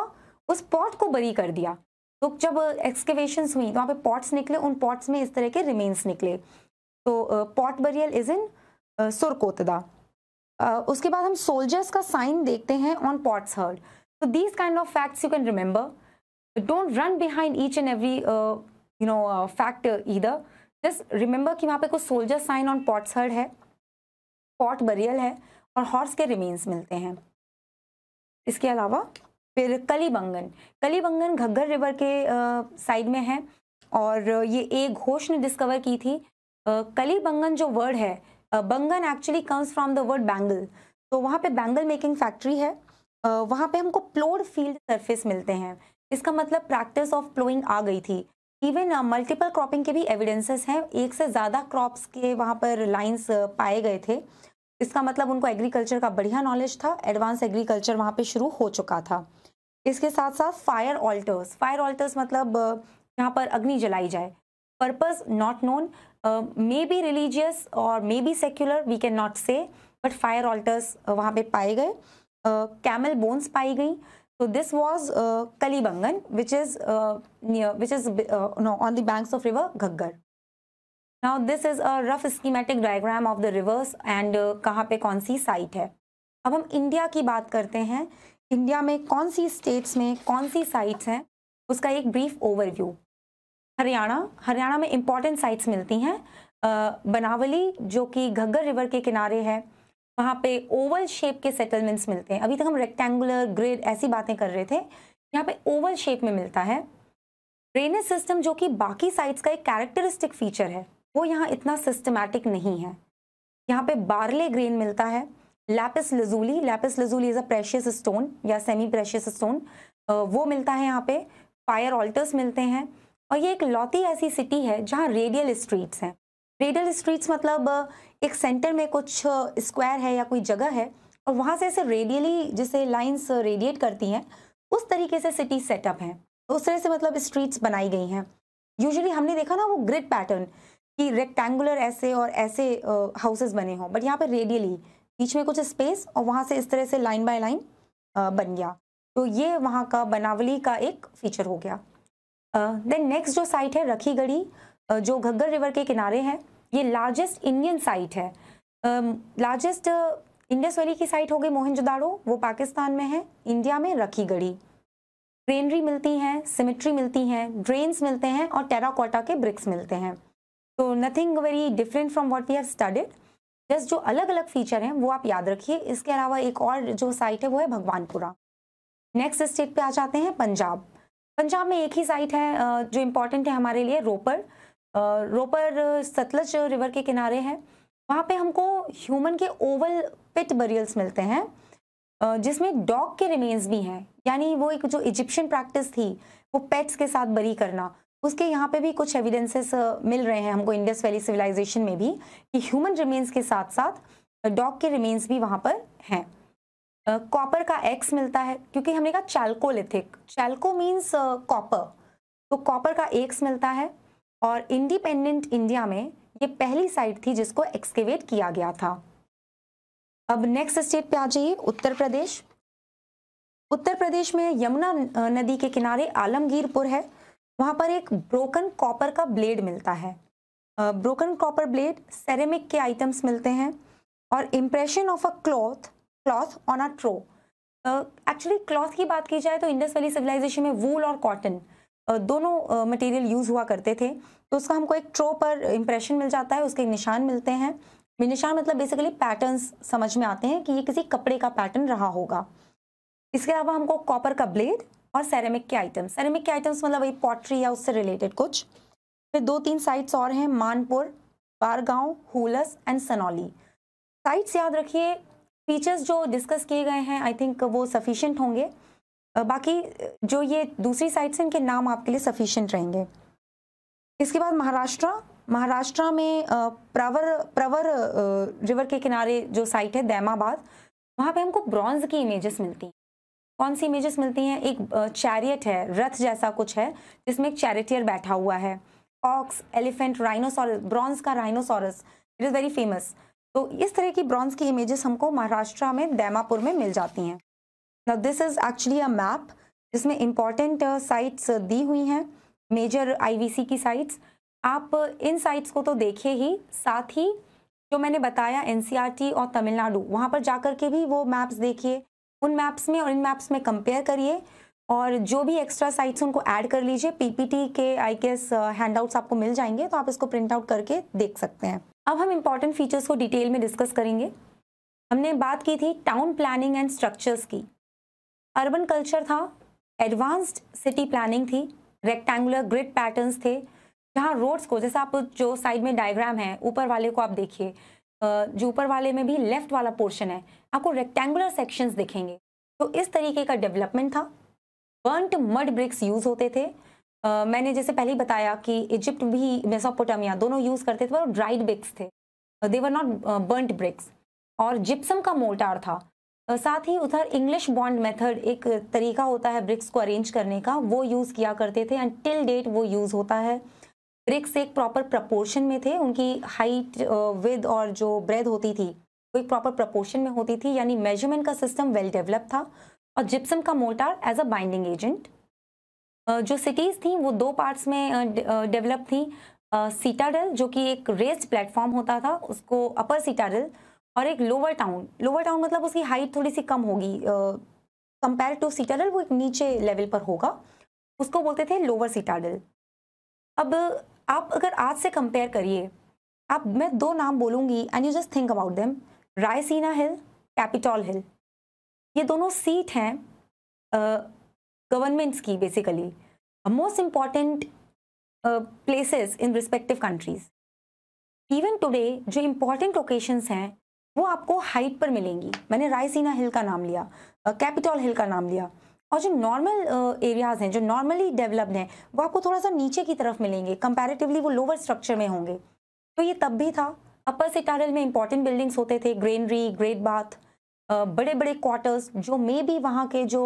Speaker 2: उस पॉट को बरी कर दिया तो जब एक्सकेवेशन हुई तो वहाँ पे पॉट्स निकले उन पॉट्स में इस तरह के रिमेन्स निकले तो pot burial is in Surkotada उसके बाद हम सोल्जर्स का साइन देखते हैं ऑन पॉट्स हर्ड तो these kind of facts you can remember don't run behind each and every you know fact इधर जस्ट रिमेंबर कि वहाँ पे कुछ soldier sign on potsherd है पॉट बरियल है और हॉर्स के रिमेन्स मिलते हैं इसके अलावा फिर कलीबंगन कलीबंगन घग्गर रिवर के साइड में है और ये ए घोष ने डिस्कवर की थी कलीबंगन जो वर्ड है बंगन actually comes from the word bangle तो वहाँ पे बैंगल मेकिंग फैक्ट्री है वहाँ पे हमको प्लोड फील्ड सरफेस मिलते हैं इसका मतलब प्रैक्टिस ऑफ प्लोइंग आ गई थी इवन मल्टीपल क्रॉपिंग के भी एविडेंसेस हैं एक से ज़्यादा क्रॉप्स के वहाँ पर लाइंस uh, पाए गए थे इसका मतलब उनको एग्रीकल्चर का बढ़िया नॉलेज था एडवांस एग्रीकल्चर वहाँ पे शुरू हो चुका था इसके साथ साथ फायर ऑल्टर्स फायर ऑल्टर्स मतलब uh, यहाँ पर अग्नि जलाई जाए purpose not known maybe religious और maybe secular we can not say but fire altars वहाँ पे पाए गए कैमल uh, बोन्स पाई गई So this was uh, Kalibangan, which is uh, near, which is uh, no on the banks of river Ghaggar. Now this is a rough schematic diagram of the rivers and uh, kahan pe kaun si site है अब हम इंडिया की बात करते हैं इंडिया में कौन सी स्टेट्स में कौन सी साइट्स हैं उसका एक ब्रीफ ओवरव्यू हरियाणा हरियाणा में इम्पॉर्टेंट साइट्स मिलती हैं बनावली जो कि घग्गर रिवर के किनारे है वहाँ पे ओवल शेप के सेटलमेंट्स मिलते हैं अभी तक हम रेक्टेंगुलर ग्रेड ऐसी बातें कर रहे थे यहाँ पे ओवल शेप में मिलता है ड्रेनेज सिस्टम जो कि बाकी साइट्स का एक कैरेक्टरिस्टिक फीचर है वो यहाँ इतना सिस्टमैटिक नहीं है यहाँ पे बारले ग्रेन मिलता है lapis lazuli lapis lazuli is a precious stone या सेमी प्रेशियस स्टोन वो मिलता है यहाँ पे फायर ऑल्टर्स मिलते हैं और ये एक लौती ऐसी सिटी है जहाँ रेडियल स्ट्रीट्स हैं रेडियल स्ट्रीट्स मतलब एक सेंटर में कुछ स्क्वायर है या कोई जगह है और वहाँ से ऐसे रेडियली जैसे लाइन्स रेडिएट करती हैं उस तरीके से सिटी सेटअप हैं तो उस तरह से मतलब स्ट्रीट्स बनाई गई हैं यूजुअली हमने देखा ना वो ग्रिड पैटर्न कि रेक्टेंगुलर ऐसे और ऐसे हाउसेस बने हों बट यहाँ पर रेडियली बीच में कुछ स्पेस और वहाँ से इस तरह से लाइन बाय लाइन बन गया तो ये वहाँ का बनावली का एक फीचर हो गया देन uh, नेक्स्ट जो साइट है रखी गढ़ी जो घग्गर रिवर के किनारे हैं ये लार्जेस्ट इंडियन साइट है लार्जेस्ट इंडस वैली की साइट हो गई मोहनजोदाड़ो वो पाकिस्तान में है इंडिया में रखी गढ़ी ग्रेनरी मिलती हैं सिमेट्री मिलती हैं ड्रेन्स मिलते हैं और टेराकोटा के ब्रिक्स मिलते हैं तो nothing very different from what we have studied just जो अलग अलग फीचर हैं वो आप याद रखिए इसके अलावा एक और जो साइट है वो है भगवानपुरा नेक्स्ट स्टेट पे आ जाते हैं पंजाब पंजाब में एक ही साइट है uh, जो इम्पोर्टेंट है हमारे लिए रोपड़ रोपर सतलज रिवर के किनारे है वहाँ पे हमको ह्यूमन के ओवल पिट बरियल्स मिलते हैं जिसमें डॉग के रिमेन्स भी हैं यानी वो एक जो इजिप्शियन प्रैक्टिस थी वो पेट्स के साथ बरी करना उसके यहाँ पे भी कुछ एविडेंसेस मिल रहे हैं हमको इंडस वैली सिविलाइजेशन में भी कि ह्यूमन रिमेन्स के साथ साथ डॉग के रिमेन्स भी वहाँ पर हैं कॉपर का एक्स मिलता है क्योंकि हमने कहा चैल्कोलिथिक चैल्को मीन्स कॉपर तो कॉपर का एक्स मिलता है और इंडिपेंडेंट इंडिया में ये पहली साइट थी जिसको एक्सकेवेट किया गया था अब नेक्स्ट स्टेट पे आ जाइए उत्तर प्रदेश उत्तर प्रदेश में यमुना नदी के किनारे आलमगीरपुर है वहाँ पर एक ब्रोकन कॉपर का ब्लेड मिलता है ब्रोकन कॉपर ब्लेड सेरेमिक के आइटम्स मिलते हैं और impression of a cloth cloth on a trowel actually cloth की बात की जाए तो इंडस वैली सिविलाइजेशन में वूल और कॉटन दोनों मटेरियल यूज़ हुआ करते थे तो उसका हमको एक ट्रो पर इम्प्रेशन मिल जाता है उसके निशान मिलते हैं निशान मतलब बेसिकली पैटर्न्स समझ में आते हैं कि ये किसी कपड़े का पैटर्न रहा होगा इसके अलावा हमको कॉपर का ब्लेड और सेरेमिक के आइटम्स सेरेमिक के आइटम्स मतलब वही पॉटरी या उससे रिलेटेड कुछ फिर दो तीन साइट्स और हैं मानपुर बारगांव हुलस एंड सनौली साइट्स याद रखिए फीचर्स जो डिस्कस किए गए हैं आई थिंक वो सफिशेंट होंगे बाकी जो ये दूसरी साइड से इनके नाम आपके लिए सफिशेंट रहेंगे इसके बाद महाराष्ट्र महाराष्ट्र में प्रवर प्रवर रिवर के किनारे जो साइट है दैमाबाद वहाँ पे हमको ब्रॉन्ज की इमेजेस मिलती हैं कौन सी इमेजेस मिलती हैं एक चैरियट है रथ जैसा कुछ है जिसमें एक चैरिटियर बैठा हुआ है ऑक्स एलिफेंट राइनोसॉरस ब्रॉन्ज का rhinoceros it is very famous तो इस तरह की ब्रॉन्ज की इमेजेस हमको महाराष्ट्र में दैमापुर में मिल जाती हैं now this is actually a map जिसमें इंपॉर्टेंट साइट्स दी हुई हैं मेजर आईवीसी की साइट्स आप uh, इन साइट्स को तो देखिए ही साथ ही जो मैंने बताया एनसीईआरटी e और तमिलनाडु वहाँ पर जाकर के भी वो मैप्स देखिए उन मैप्स में और इन मैप्स में कंपेयर करिए और जो भी एक्स्ट्रा साइट्स उनको ऐड कर लीजिए पीपीटी के आई गेस हैंडआउट्स आपको मिल जाएंगे तो आप इसको प्रिंट आउट करके देख सकते हैं अब हम इंपॉर्टेंट फीचर्स को डिटेल में डिस्कस करेंगे हमने बात की थी टाउन प्लानिंग एंड स्ट्रक्चर्स की अर्बन कल्चर था एडवांस्ड सिटी प्लानिंग थी रेक्टेंगुलर ग्रिड पैटर्न्स थे जहाँ रोड्स को जैसे आप जो साइड में डायग्राम है ऊपर वाले को आप देखिए जो ऊपर वाले में भी लेफ्ट वाला पोर्शन है आपको रेक्टेंगुलर सेक्शंस दिखेंगे तो इस तरीके का डेवलपमेंट था बर्नट मड ब्रिक्स यूज होते थे आ, मैंने जैसे पहले ही बताया कि इजिप्ट भी मेसोपोटामिया दोनों यूज़ करते थे और ड्राइड ब्रिक्स थे देवर नॉट बर्नट ब्रिक्स और जिप्सम का मोर्टार था साथ ही उधर इंग्लिश बॉन्ड मेथड एक तरीका होता है ब्रिक्स को अरेंज करने का वो यूज़ किया करते थे एंड टिल डेट वो यूज़ होता है ब्रिक्स एक प्रॉपर प्रपोर्शन में थे उनकी हाइट विद और जो ब्रेथ होती थी वो एक प्रॉपर प्रपोर्शन में होती थी यानी मेजरमेंट का सिस्टम वेल डेवलप था और जिप्सम का mortar as a binding agent जो सिटीज़ थी वो दो पार्ट्स में डेवलप थी सीटाडल जो कि एक रेस्ड प्लेटफॉर्म होता था उसको अपर सीटाडल और एक लोअर टाउन लोअर टाउन मतलब उसकी हाइट थोड़ी सी कम होगी कंपेयर टू सीटाडल वो एक नीचे लेवल पर होगा उसको बोलते थे लोअर सीटाडल अब आप अगर आज से कंपेयर करिए आप मैं दो नाम बोलूँगी and you just think about them Raisina hill Capitol hill ये दोनों सीट हैं गवर्नमेंट्स की basically most important places in respective countries even today जो इम्पॉर्टेंट लोकेशंस हैं वो आपको हाइट पर मिलेंगी मैंने रायसीना हिल का नाम लिया कैपिटल हिल का नाम लिया और जो नॉर्मल एरियाज़ हैं जो नॉर्मली डेवलप्ड हैं वो आपको थोड़ा सा नीचे की तरफ मिलेंगे कंपैरेटिवली वो लोअर स्ट्रक्चर में होंगे तो ये तब भी था अपर सिटारल में इंपॉर्टेंट बिल्डिंग्स होते थे ग्रेनरी ग्रेट बाथ बड़े बड़े क्वार्टर्स जो मे भी वहाँ के जो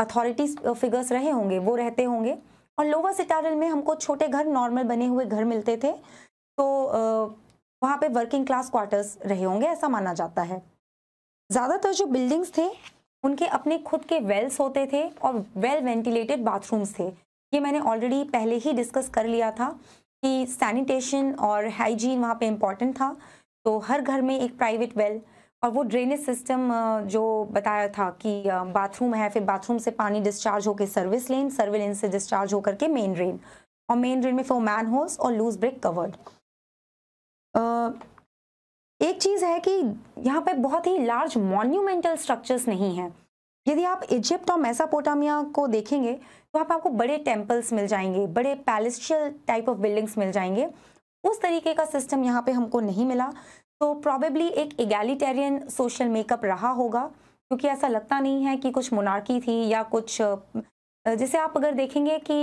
Speaker 2: अथॉरिटीज फिगर्स रहे होंगे वो रहते होंगे और लोअर सिटारल में हमको छोटे घर नॉर्मल बने हुए घर मिलते थे तो वहाँ पे वर्किंग क्लास क्वार्टर्स रहे होंगे ऐसा माना जाता है ज़्यादातर जो बिल्डिंग्स थे उनके अपने खुद के वेल्स होते थे और वेल वेंटिलेटेड बाथरूम्स थे ये मैंने ऑलरेडी पहले ही डिस्कस कर लिया था कि सैनिटेशन और हाइजीन वहाँ पे इम्पॉर्टेंट था तो हर घर में एक प्राइवेट वेल और वो ड्रेनेज सिस्टम जो बताया था कि बाथरूम है फिर बाथरूम से पानी डिस्चार्ज होकर सर्विस लेन सर्विलेंस से डिस्चार्ज होकर के मेन ड्रेन और मेन ड्रेन में फिर मैन होल्स और लूज ब्रेक कवर्ड एक चीज़ है कि यहाँ पे बहुत ही लार्ज मॉन्यूमेंटल स्ट्रक्चर्स नहीं है यदि आप इजिप्ट और मेसापोटामिया को देखेंगे तो आप आपको बड़े टेम्पल्स मिल जाएंगे बड़े पैलेस्टियल टाइप ऑफ बिल्डिंग्स मिल जाएंगे उस तरीके का सिस्टम यहाँ पे हमको नहीं मिला तो प्रॉबेबली एक एगैलिटेरियन सोशल मेकअप रहा होगा क्योंकि ऐसा लगता नहीं है कि कुछ मोनार्की थी या कुछ जैसे आप अगर देखेंगे कि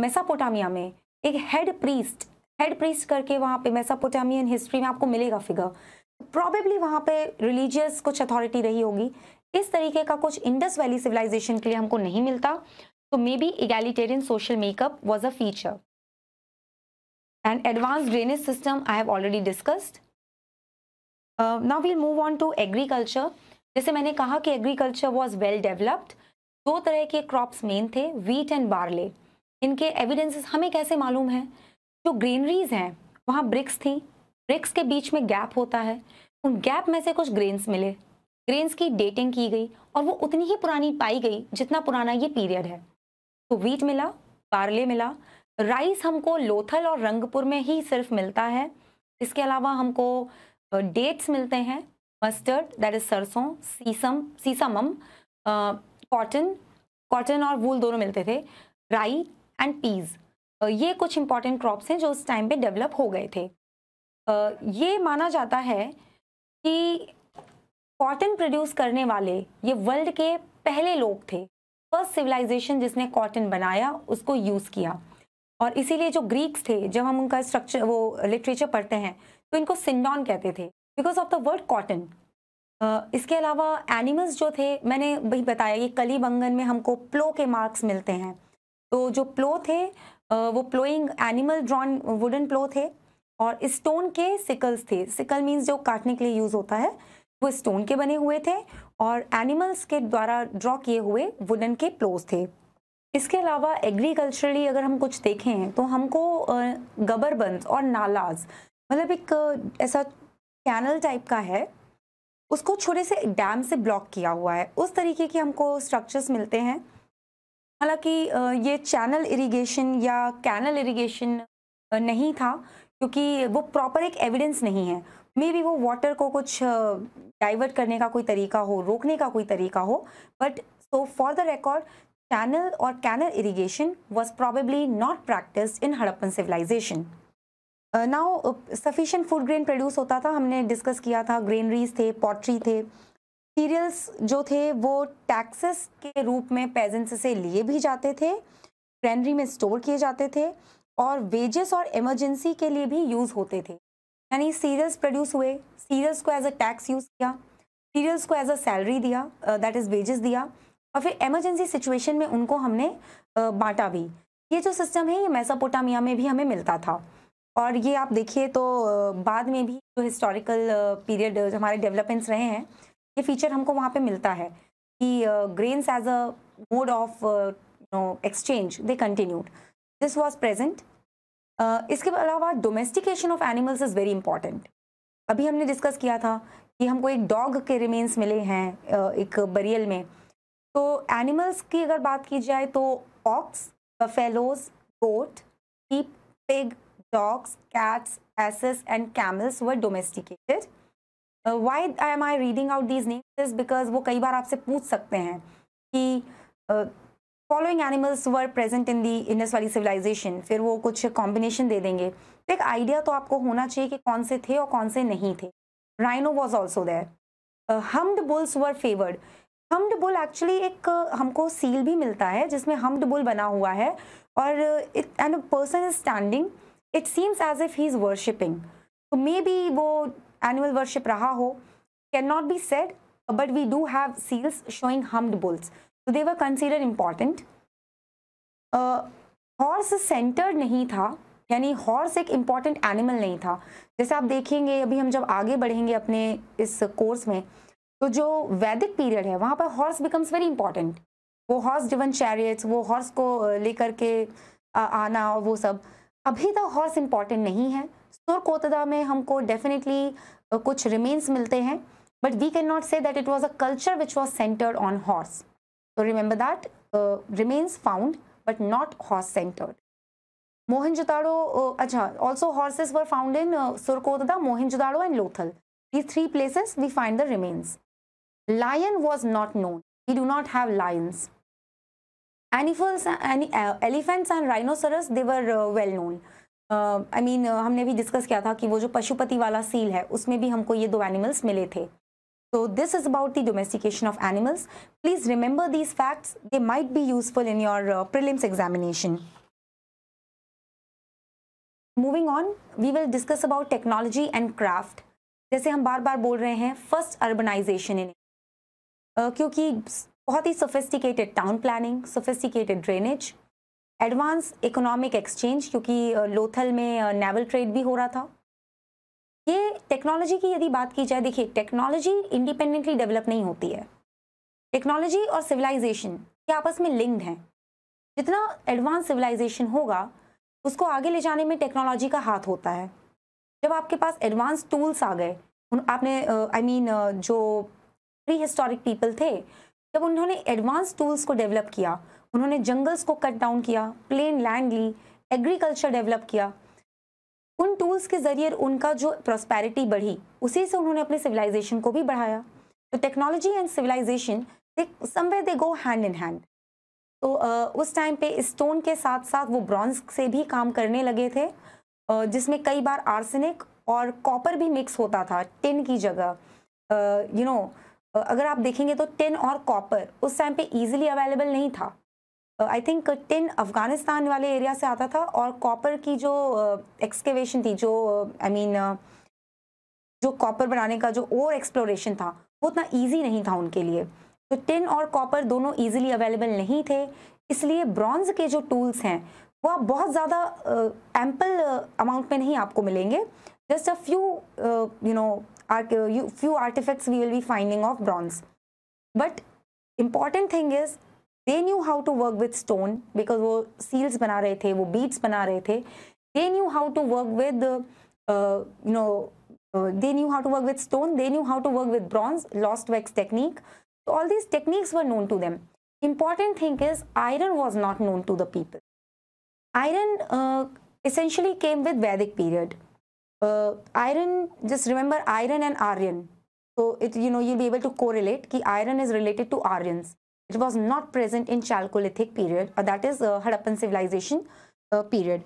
Speaker 2: मेसापोटामिया में एक हेड प्रीस्ट हेड प्रीस्ट करके वहाँ पे मेसापोटामियन हिस्ट्री में आपको मिलेगा फिगर प्रॉबेबली वहाँ पे रिलीजियस कुछ अथॉरिटी रही होगी इस तरीके का कुछ इंडस वैली सिविलाइजेशन के लिए हमको नहीं मिलता तो maybe egalitarian social makeup was a feature and advance drainage system I have already discussed now we'll move on to agriculture जैसे मैंने कहा कि एग्रीकल्चर वॉज वेल डेवलप्ड दो तरह के क्रॉप्स मेन थे वीट एंड बार्ले इनके एविडेंसेस हमें कैसे मालूम है जो ग्रीनरीज हैं वहाँ ब्रिक्स थी ब्रिक्स के बीच में गैप होता है उन गैप में से कुछ ग्रेन्स मिले ग्रेन्स की डेटिंग की गई और वो उतनी ही पुरानी पाई गई जितना पुराना ये पीरियड है तो वीट मिला बारले मिला राइस हमको लोथल और रंगपुर में ही सिर्फ मिलता है इसके अलावा हमको डेट्स मिलते हैं मस्टर्ड दैट इज सरसों सीसम सीसमम कॉटन कॉटन और वूल दोनों मिलते थे राई एंड पीज़ ये कुछ इंपॉर्टेंट क्रॉप्स हैं जो उस टाइम पे डेवलप हो गए थे ये माना जाता है कि कॉटन प्रोड्यूस करने वाले ये वर्ल्ड के पहले लोग थे फर्स्ट सिविलाइजेशन जिसने कॉटन बनाया उसको यूज़ किया और इसीलिए जो ग्रीक्स थे जब हम उनका स्ट्रक्चर वो लिटरेचर पढ़ते हैं तो इनको सिंडॉन कहते थे because of the word cotton इसके अलावा एनिमल्स जो थे मैंने वही बताया ये कली बंगन में हमको प्लो के मार्क्स मिलते हैं तो जो प्लो थे वो ploughing animal drawn wooden plough थे और स्टोन के सिकल्स थे सिकल मीन्स जो काटने के लिए यूज़ होता है वो स्टोन के बने हुए थे और एनिमल्स के द्वारा ड्रॉ किए हुए वुडन के प्लोज थे इसके अलावा एग्रीकल्चरली अगर हम कुछ देखें तो हमको गबर और नालाज मतलब एक ऐसा कैनल टाइप का है उसको छोटे से डैम से ब्लॉक किया हुआ है उस तरीके के हमको स्ट्रक्चर्स मिलते हैं हालांकि ये चैनल इरिगेशन या कैनल इरिगेशन नहीं था क्योंकि वो प्रॉपर एक एविडेंस नहीं है मे बी वो वाटर को कुछ डाइवर्ट करने का कोई तरीका हो रोकने का कोई तरीका हो but so for the record channel और canal irrigation was probably not practice in Harappan civilisation now sufficient food grain produce होता था हमने डिस्कस किया था ग्रेनरीज थे पॉटरी थे मटेरियल्स जो थे वो टैक्सेस के रूप में पेजेंट्स से लिए भी जाते थे ग्रैनरी में स्टोर किए जाते थे और वेजेस और इमरजेंसी के लिए भी यूज़ होते थे यानी सीरियल्स प्रोड्यूस हुए सीरियल्स को एज अ टैक्स यूज़ किया सीरियल्स को एज अ सैलरी दिया दैट इज़ वेजेस दिया और फिर एमरजेंसी सिचुएशन में उनको हमने uh, बांटा भी ये जो सिस्टम है ये मैसापोटामिया में भी हमें मिलता था और ये आप देखिए तो uh, बाद में भी जो हिस्टोरिकल पीरियड uh, uh, हमारे डेवलपमेंट्स रहे हैं ये फीचर हमको वहाँ पे मिलता है कि grains as a mode of no exchange they continued this was present इसके अलावा domestication of animals is very important अभी हमने डिस्कस किया था कि हमको एक डॉग के रिमेन्स मिले हैं एक बरियल में तो एनिमल्स की अगर बात की जाए तो ox buffaloes goat sheep, dogs cats asses and camels were domesticated why I am I reading out these names because वो कई बार आपसे पूछ सकते हैं कि following animals were present in the Indus valley civilisation फिर वो कुछ कॉम्बिनेशन दे देंगे तो एक आइडिया तो आपको होना चाहिए कि कौन से थे और कौन से नहीं थे rhino was also there humped bulls were favoured humped bull actually एक uh, हमको सील भी मिलता है जिसमें हम्ड बुल बना हुआ है और it and person is standing it seems as if he is worshipping तो मे बी वो एनुअल वर्शिप रहा हो can not be said but we do have seals showing humped bulls they were considered important. Horse uh, centred नहीं था यानी हॉर्स एक इम्पॉर्टेंट एनिमल नहीं था जैसे आप देखेंगे अभी हम जब आगे बढ़ेंगे अपने इस कोर्स में तो जो वैदिक पीरियड है वहाँ पर हॉर्स बिकम्स वेरी इंपॉर्टेंट वो हॉर्स डिवन चैरियट्स वो हॉर्स को लेकर के आना और वो सब अभी तक हॉर्स इम्पॉर्टेंट नहीं है तुर्कोतदा में हमको डेफिनेटली कुछ रिमेन्स मिलते हैं but we can not say that it was a culture which was centred on horse तो remember that remains found but not horse centred Mohenjo जुदाड़ो अच्छा also horses were found in Surkotada Mohenjo जुदाड़ो and Lothal these three places we find the remains lion was not known we do not have lions animals any elephants and rhinoceros they were well known I mean हमने भी डिस्कस किया था कि वो जो पशुपति वाला सील है उसमें भी हमको ये दो एनिमल्स मिले थे तो this is about the domestication of animals please remember these facts they might be useful in your prelims examination moving on we will discuss about technology and craft जैसे हम बार बार बोल रहे हैं फर्स्ट अर्बनाइजेशन इन क्योंकि बहुत ही sophisticated town planning sophisticated drainage advance economic exchange क्योंकि लोथल में नेवल ट्रेड भी हो रहा था ये टेक्नोलॉजी की यदि बात की जाए देखिए टेक्नोलॉजी इंडिपेंडेंटली डेवलप नहीं होती है टेक्नोलॉजी और सिविलाइजेशन ये आपस में लिंक्ड हैं जितना एडवांस सिविलाइजेशन होगा उसको आगे ले जाने में टेक्नोलॉजी का हाथ होता है जब आपके पास एडवांस टूल्स आ गए आपने आई I मीन mean, जो प्री हिस्टोरिक पीपल थे जब उन्होंने एडवांस टूल्स को डेवलप किया उन्होंने जंगल्स को कट डाउन किया प्लेन लैंड ली एग्रीकल्चर डेवलप किया उन टूल्स के जरिए उनका जो प्रॉस्पेरिटी बढ़ी उसी से उन्होंने अपने सिविलाइजेशन को भी बढ़ाया तो technology and civilisation somewhere they go hand in hand तो उस टाइम पे स्टोन के साथ साथ वो ब्रॉन्ज से भी काम करने लगे थे जिसमें कई बार आर्सेनिक और कॉपर भी मिक्स होता था टिन की जगह यू नो अगर आप देखेंगे तो टिन और कॉपर उस टाइम पे इजीली अवेलेबल नहीं था आई थिंक टिन अफगानिस्तान वाले एरिया से आता था और कॉपर की जो एक्सकेवेशन uh, थी जो I uh, mean mean, uh, जो कॉपर बनाने का जो और एक्सप्लोरेशन था वो उतना ईजी नहीं था उनके लिए तो टिन और कॉपर दोनों ईजिली अवेलेबल नहीं थे इसलिए ब्रॉन्ज़ के जो टूल्स हैं वो आप बहुत ज़्यादा एम्पल uh, अमाउंट में नहीं आपको मिलेंगे just a few you know few artefacts we will be finding of bronze but important thing is They knew how to work with stone because वो सील्स बना रहे थे वो बीट्स बना रहे थे they knew how to work with you they knew how to work with stone they knew how to work with bronze lost wax technique all these techniques were known to them important thing is iron was not known to the people iron uh, essentially came with vedic period uh, iron just remember iron and aryan so you know you'll be able to correlate ki iron is related to aryans It was not present in Chalcolithic period or uh, that is uh, Harappan civilization uh, period.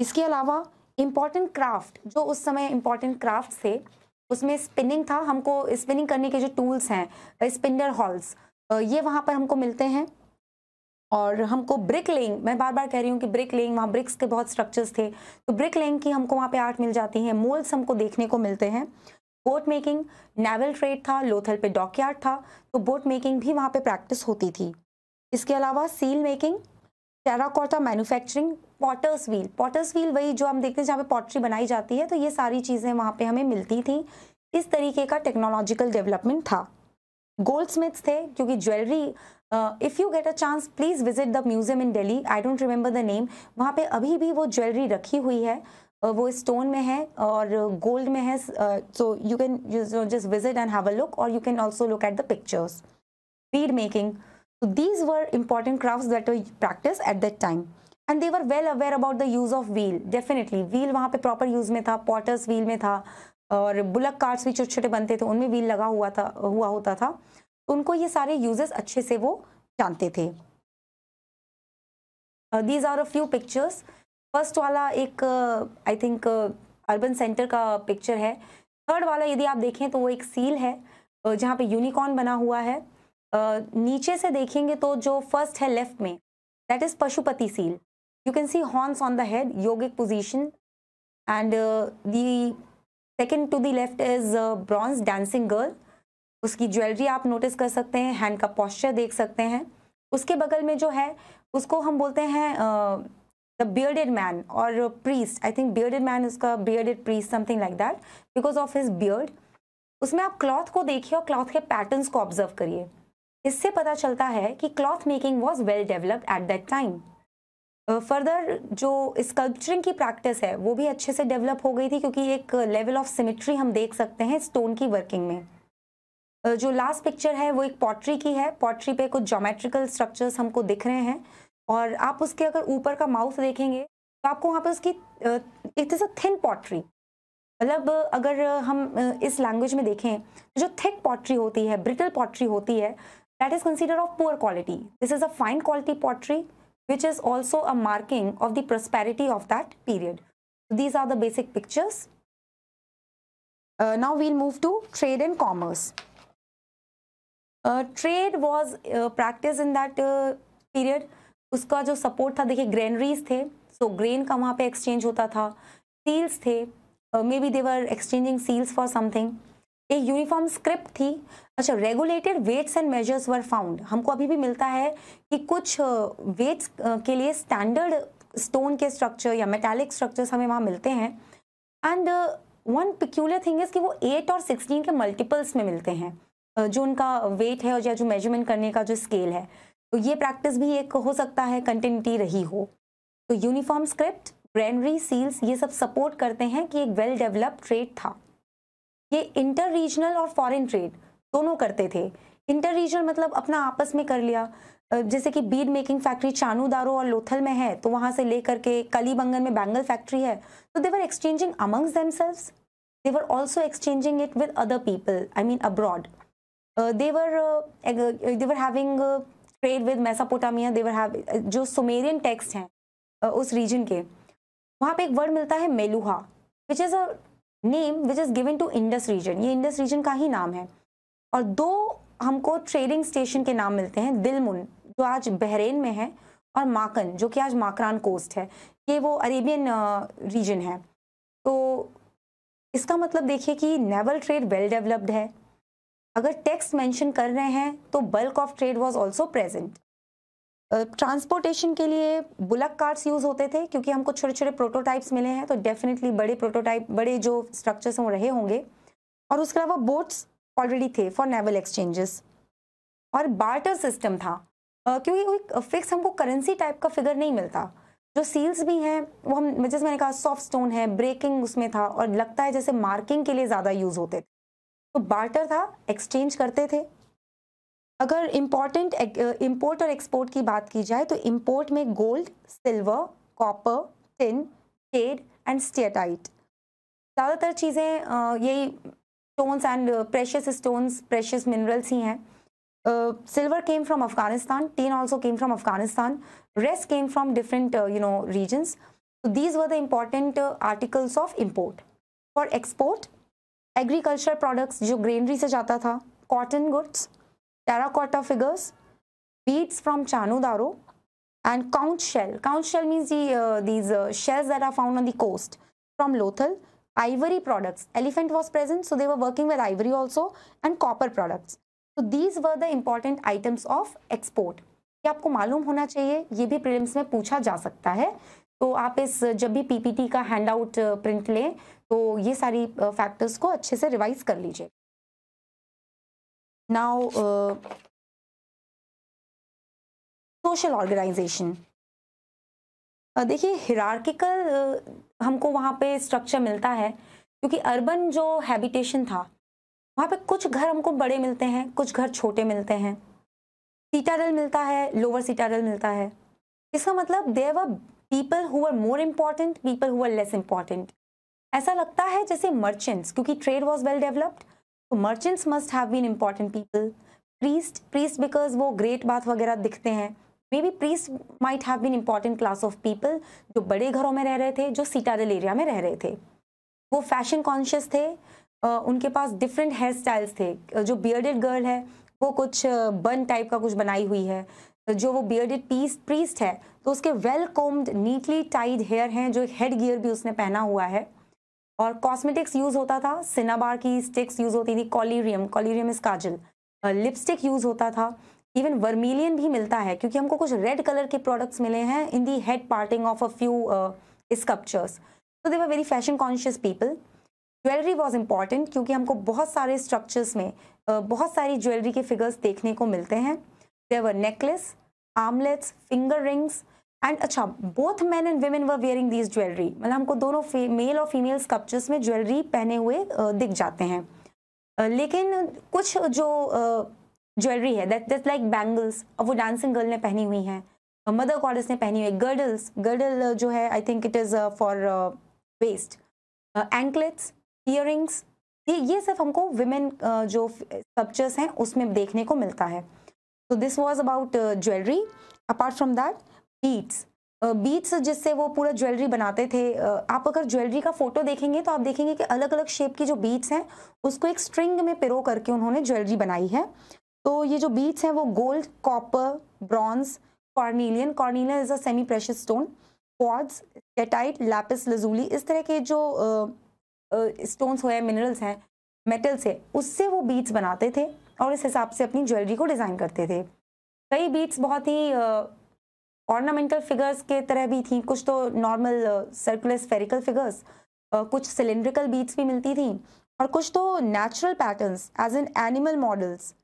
Speaker 2: इसके अलावा इम्पॉर्टेंट क्राफ्ट जो उस समय इम्पॉर्टेंट क्राफ्ट थे उसमें स्पिनिंग था हमको स्पिनिंग करने के जो टूल्स हैं स्पिंडर uh, हॉल्स uh, ये वहाँ पर हमको मिलते हैं और हमको ब्रिक लेंग मैं बार बार कह रही हूँ कि ब्रिक लेंग वहाँ ब्रिक्स के बहुत स्ट्रक्चर्स थे तो ब्रिक लेंग की हमको वहाँ पे आर्ट मिल जाती है मोल्स हमको देखने को मिलते हैं बोट मेकिंग नेवल ट्रेड था लोथल पे डॉकयार्ड था तो बोट मेकिंग भी वहाँ पे प्रैक्टिस होती थी इसके अलावा seal making terracotta manufacturing potter's wheel potter's wheel वही जो हम देखते हैं जहाँ पे पॉटरी बनाई जाती है तो ये सारी चीज़ें वहाँ पे हमें मिलती थी इस तरीके का टेक्नोलॉजिकल डेवलपमेंट था गोल्ड स्मिथ्स थे क्योंकि jewellery if you get a chance please visit the museum in Delhi I don't remember the name वहाँ पे अभी भी वो ज्वेलरी रखी हुई है वो स्टोन में है और गोल्ड में है so you can just visit and have a look और you can also look at the pictures bead making these were important craft that practice at that time and they were well aware about the use of wheel definitely wheel वहाँ पे प्रॉपर यूज में था पॉटर्स व्हील में था और बुलक कार्ड्स भी छोटे छोटे बनते थे उनमें व्हील लगा हुआ था हुआ होता था तो उनको ये सारे यूजेस अच्छे से वो जानते थे these are a few pictures first वाला एक आई थिंक अर्बन सेंटर का पिक्चर है थर्ड वाला यदि आप देखें तो वो एक सील है जहाँ पे यूनिकॉर्न बना हुआ है नीचे से देखेंगे तो जो फर्स्ट है लेफ्ट में that is Pashupati seal you can see horns on the head yogic position and the second to the left is bronze dancing girl उसकी ज्वेलरी आप नोटिस कर सकते हैं हैंड का पॉस्चर देख सकते हैं उसके बगल में जो है उसको हम बोलते हैं uh, द बियर्डेड मैन और priest I think bearded man उसका bearded priest something like that because of his beard उसमें आप क्लॉथ को देखिए और क्लॉथ के पैटर्न्स को ऑब्जर्व करिए इससे पता चलता है कि cloth making was well developed at that time further जो स्कल्पचरिंग की प्रैक्टिस है वो भी अच्छे से डेवलप हो गई थी क्योंकि एक लेवल ऑफ सिमिट्री हम देख सकते हैं स्टोन की वर्किंग में uh, जो लास्ट पिक्चर है वो एक पॉटरी की है पॉटरी पे कुछ जोमेट्रिकल स्ट्रक्चर्स हमको दिख रहे हैं और आप उसके अगर ऊपर का माउथ देखेंगे तो आपको वहाँ पे उसकी एक तरह से थिन पॉटरी मतलब अगर हम इस लैंग्वेज में देखें तो जो थिक पॉटरी होती है ब्रिटल पॉटरी होती है that is consider of poor quality this is a fine quality pottery which is also a marking of the prosperity of that period these are the basic pictures now we'll move to trade and commerce trade was practice in that period उसका जो सपोर्ट था देखिए ग्रेनरीज थे सो ग्रेन का वहाँ पे एक्सचेंज होता था सील्स थे maybe they were exchanging seals for something एक यूनिफॉर्म स्क्रिप्ट थी अच्छा regulated weights and measures were found हमको अभी भी मिलता है कि कुछ वेट्स के लिए स्टैंडर्ड स्टोन के स्ट्रक्चर या मेटालिक स्ट्रक्चर्स हमें वहाँ मिलते हैं and one peculiar thing is कि वो एट और सिक्सटीन के मल्टीपल्स में मिलते हैं जो उनका वेट है और या जो मेजरमेंट करने का जो स्केल है तो ये प्रैक्टिस भी एक हो सकता है कंटिन्यूटी रही हो तो यूनिफॉर्म स्क्रिप्ट ग्रैंडरी सील्स ये सब सपोर्ट करते हैं कि एक वेल डेवलप ट्रेड था ये इंटर रीजनल और फॉरेन ट्रेड दोनों करते थे इंटर रीजनल मतलब अपना आपस में कर लिया जैसे कि bead making factory Chanhu Daro और लोथल में है तो वहाँ से लेकर के कलीबंगन में बैंगल फैक्ट्री है तो they were exchanging amongst themselves they were also exchanging it with other people I mean abroad they were they were having trade with Mesopotamia they were have जो सुमेरियन टेक्स्ट हैं uh, उस रीजन के वहाँ पे एक वर्ड मिलता है Meluha which is a name which is given to Indus region ये इंडस रीजन का ही नाम है और दो हमको ट्रेडिंग स्टेशन के नाम मिलते हैं दिलमुन जो आज बहरेन में है और माकन जो कि आज माकरान कोस्ट है ये वो अरेबियन रीजन uh, है तो इसका मतलब देखिए कि नेवल ट्रेड वेल डेवलप्ड है अगर टैक्स मेंशन कर रहे हैं तो bulk of trade was also present transportation के लिए बुलक कार्स यूज़ होते थे क्योंकि हमको छोटे छोटे प्रोटोटाइप्स मिले हैं तो डेफिनेटली बड़े प्रोटोटाइप बड़े जो स्ट्रक्चर्स हैं वो रहे होंगे और उसके अलावा बोट्स ऑलरेडी थे फॉर नेवल एक्सचेंजेस और बार्टर सिस्टम था uh, क्योंकि कोई फिक्स हमको करेंसी टाइप का फिगर नहीं मिलता जो सील्स भी हैं वो हम जैसे मैंने कहा सॉफ्ट स्टोन है ब्रेकिंग उसमें था और लगता है जैसे मार्किंग के लिए ज़्यादा यूज़ होते थे तो बार्टर था एक्सचेंज करते थे अगर इम्पोर्टेंट इम्पोर्ट और एक्सपोर्ट की बात की जाए तो इम्पोर्ट में गोल्ड सिल्वर कॉपर टिन टेड एंड स्टेटाइट ज़्यादातर चीज़ें यही stones and precious stones precious minerals ही हैं silver came from Afghanistan tin also came from Afghanistan rest came from different you know regions these were the important articles of import for export agriculture products जो ग्रेनरी से जाता था cotton goods terracotta figures beads from Chanhudaro and conch shell conch shell means the these shells that are found on the coast from Lothal ivory products elephant was present so they were working with ivory also and copper products so these were the important items of export ये आपको मालूम होना चाहिए ये भी प्रिलिम्स में पूछा जा सकता है तो आप इस जब भी पीपीटी का हैंड आउट प्रिंट लें तो ये सारी फैक्टर्स को अच्छे से रिवाइज कर लीजिए नाउ सोशल ऑर्गेनाइजेशन देखिए हिरार्किकल हमको वहाँ पे स्ट्रक्चर मिलता है क्योंकि अर्बन जो हैबिटेशन था वहाँ पे कुछ घर हमको बड़े मिलते हैं कुछ घर छोटे मिलते हैं सीटाडल मिलता है लोअर सीटाडल मिलता है इसका मतलब they were people who are more important people who are less important ऐसा लगता है जैसे मर्चेंट्स क्योंकि ट्रेड वॉज वेल डेवलप्ड तो merchants must have been important people priest priest because वो ग्रेट बाथ वगैरह दिखते हैं maybe priest might have been important class of people जो बड़े घरों में रह रहे थे जो सीटाडल एरिया में रह रहे थे वो फैशन कॉन्शियस थे उनके पास डिफरेंट हेयर स्टाइल्स थे जो बियर्डेड गर्ल है वो कुछ बन टाइप का कुछ बनाई हुई है जो वो बियर्डेड पीस प्रीस्ट है तो उसके well combed neatly tied hair हैं जो हेड गियर भी उसने पहना हुआ है और कॉस्मेटिक्स यूज होता था सिनाबार की स्टिक्स यूज होती थी collyrium collyrium is kajal lipstick use होता था इवन वर्मिलियन भी मिलता है क्योंकि हमको कुछ रेड कलर के प्रोडक्ट्स मिले हैं in the head parting of a few sculptures तो they were very fashion conscious people jewellery was important क्योंकि हमको बहुत सारे स्ट्रक्चर्स में बहुत सारी ज्वेलरी के फिगर्स देखने को मिलते हैं they were necklace amulets finger rings and अच्छा both man and women were wearing these jewellery मतलब हमको दोनों मेल और फीमेल स्कप्चर्स में ज्वेलरी पहने हुए दिख जाते हैं लेकिन कुछ जो ज्वेलरी है दैट दैट लाइक बैंगल्स अब वो डांसिंग गर्ल ने पहनी हुई हैं मदर कॉलेज ने पहनी हुई गर्डल्स गर्डल जो है I think it is for waist anklets rings ये ये सिर्फ हमको विमेन जो स्कप्चर्स हैं उसमें देखने को मिलता है so this was about jewellery apart from that beads beads जिससे वो पूरा ज्वेलरी बनाते थे आप अगर ज्वेलरी का फोटो देखेंगे तो आप देखेंगे कि अलग अलग शेप की जो बीट्स हैं उसको एक स्ट्रिंग में पिरो करके उन्होंने ज्वेलरी बनाई है तो ये जो बीट्स हैं वो gold copper bronze carnelian carnelian is a semi precious stone quartz steatite lapis lazuli इस तरह के जो स्टोन्स हुए मिनरल्स हैं मेटल्स है उससे वो बीट्स बनाते थे और इस हिसाब से अपनी ज्वेलरी को डिज़ाइन करते थे कई बीट्स बहुत ही ऑर्नामेंटल फिगर्स के तरह भी थी कुछ तो नॉर्मल सर्कुलर स्फेरिकल फिगर्स कुछ सिलेंड्रिकल बीट्स भी मिलती थी और कुछ तो natural patterns as in animal models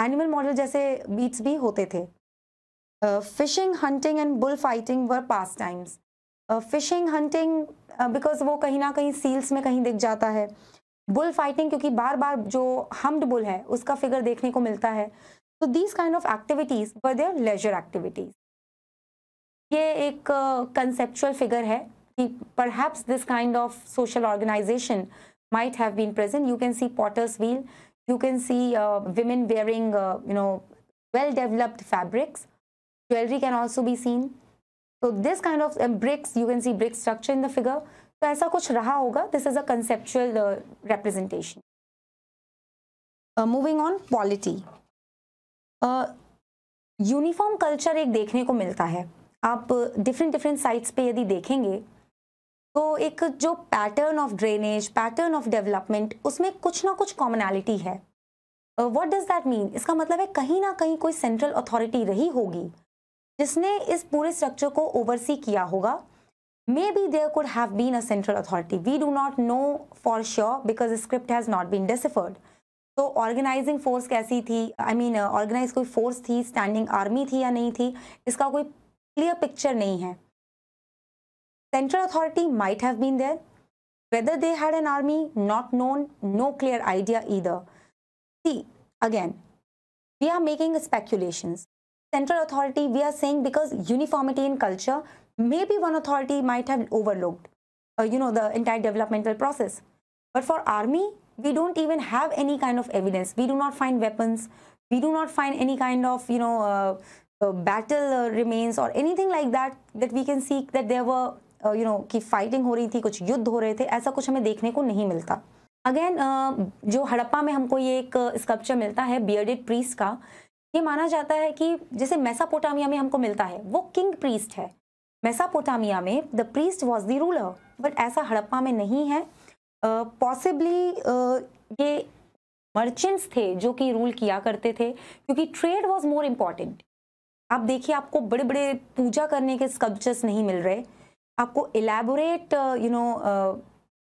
Speaker 2: animal model जैसे बीट्स भी होते थे fishing hunting and bullfighting were pastimes fishing hunting because वो कहीं ना कहीं सील्स में कहीं दिख जाता है बुल फाइटिंग क्योंकि बार बार जो हम्ड बुल है उसका फिगर देखने को मिलता है तो these kind of activities were their leisure activities ये एक कंसेप्चुअल फिगर है कि perhaps this kind of social organization might have been present you can see potters wheel you can see women wearing you know well developed fabrics jewellery can also be seen तो this kind of bricks you can see bricks structure in the figure तो ऐसा कुछ रहा होगा this is a conceptual representation moving on quality uniform culture एक देखने को मिलता है आप डिफरेंट डिफरेंट साइट्स पे यदि देखेंगे तो एक जो pattern of drainage pattern of development उसमें कुछ ना कुछ कॉमनैलिटी है वॉट डज दैट मीन इसका मतलब है कहीं ना कहीं कोई सेंट्रल अथॉरिटी रही होगी जिसने इस पूरे स्ट्रक्चर को ओवरसी किया होगा may be there could have been a central authority we do not know for sure because script has not been deciphered तो ऑर्गेनाइजिंग फोर्स कैसी थी आई मीन ऑर्गेनाइज कोई फोर्स थी स्टैंडिंग आर्मी थी या नहीं थी इसका कोई Clear picture. नहीं है central authority might have been there whether they had an army not known no clear idea either see again we are making speculations central authority we are saying because uniformity in culture maybe one authority might have overlooked uh, you know the entire developmental process but for army we don't even have any kind of evidence we do not find weapons we do not find any kind of you know uh, battle remains और anything like that that we can seek that there were you know कि फाइटिंग हो रही थी कुछ युद्ध हो रहे थे ऐसा कुछ हमें देखने को नहीं मिलता अगेन uh, जो हड़प्पा में हमको ये एक स्कल्पचर uh, मिलता है बियर्डेड प्रीस्ट का ये माना जाता है कि जैसे मैसापोटामिया में हमको मिलता है वो किंग प्रीस्ट है मैसापोटामिया में the priest was the ruler but ऐसा हड़प्पा में नहीं है पॉसिबली uh, uh, ये मर्चेंट्स थे जो कि रूल किया करते थे क्योंकि ट्रेड वॉज मोर इम्पॉर्टेंट आप देखिए आपको बड़े बड़े पूजा करने के स्कल्पचर्स नहीं मिल रहे आपको इलेबोरेट यू नो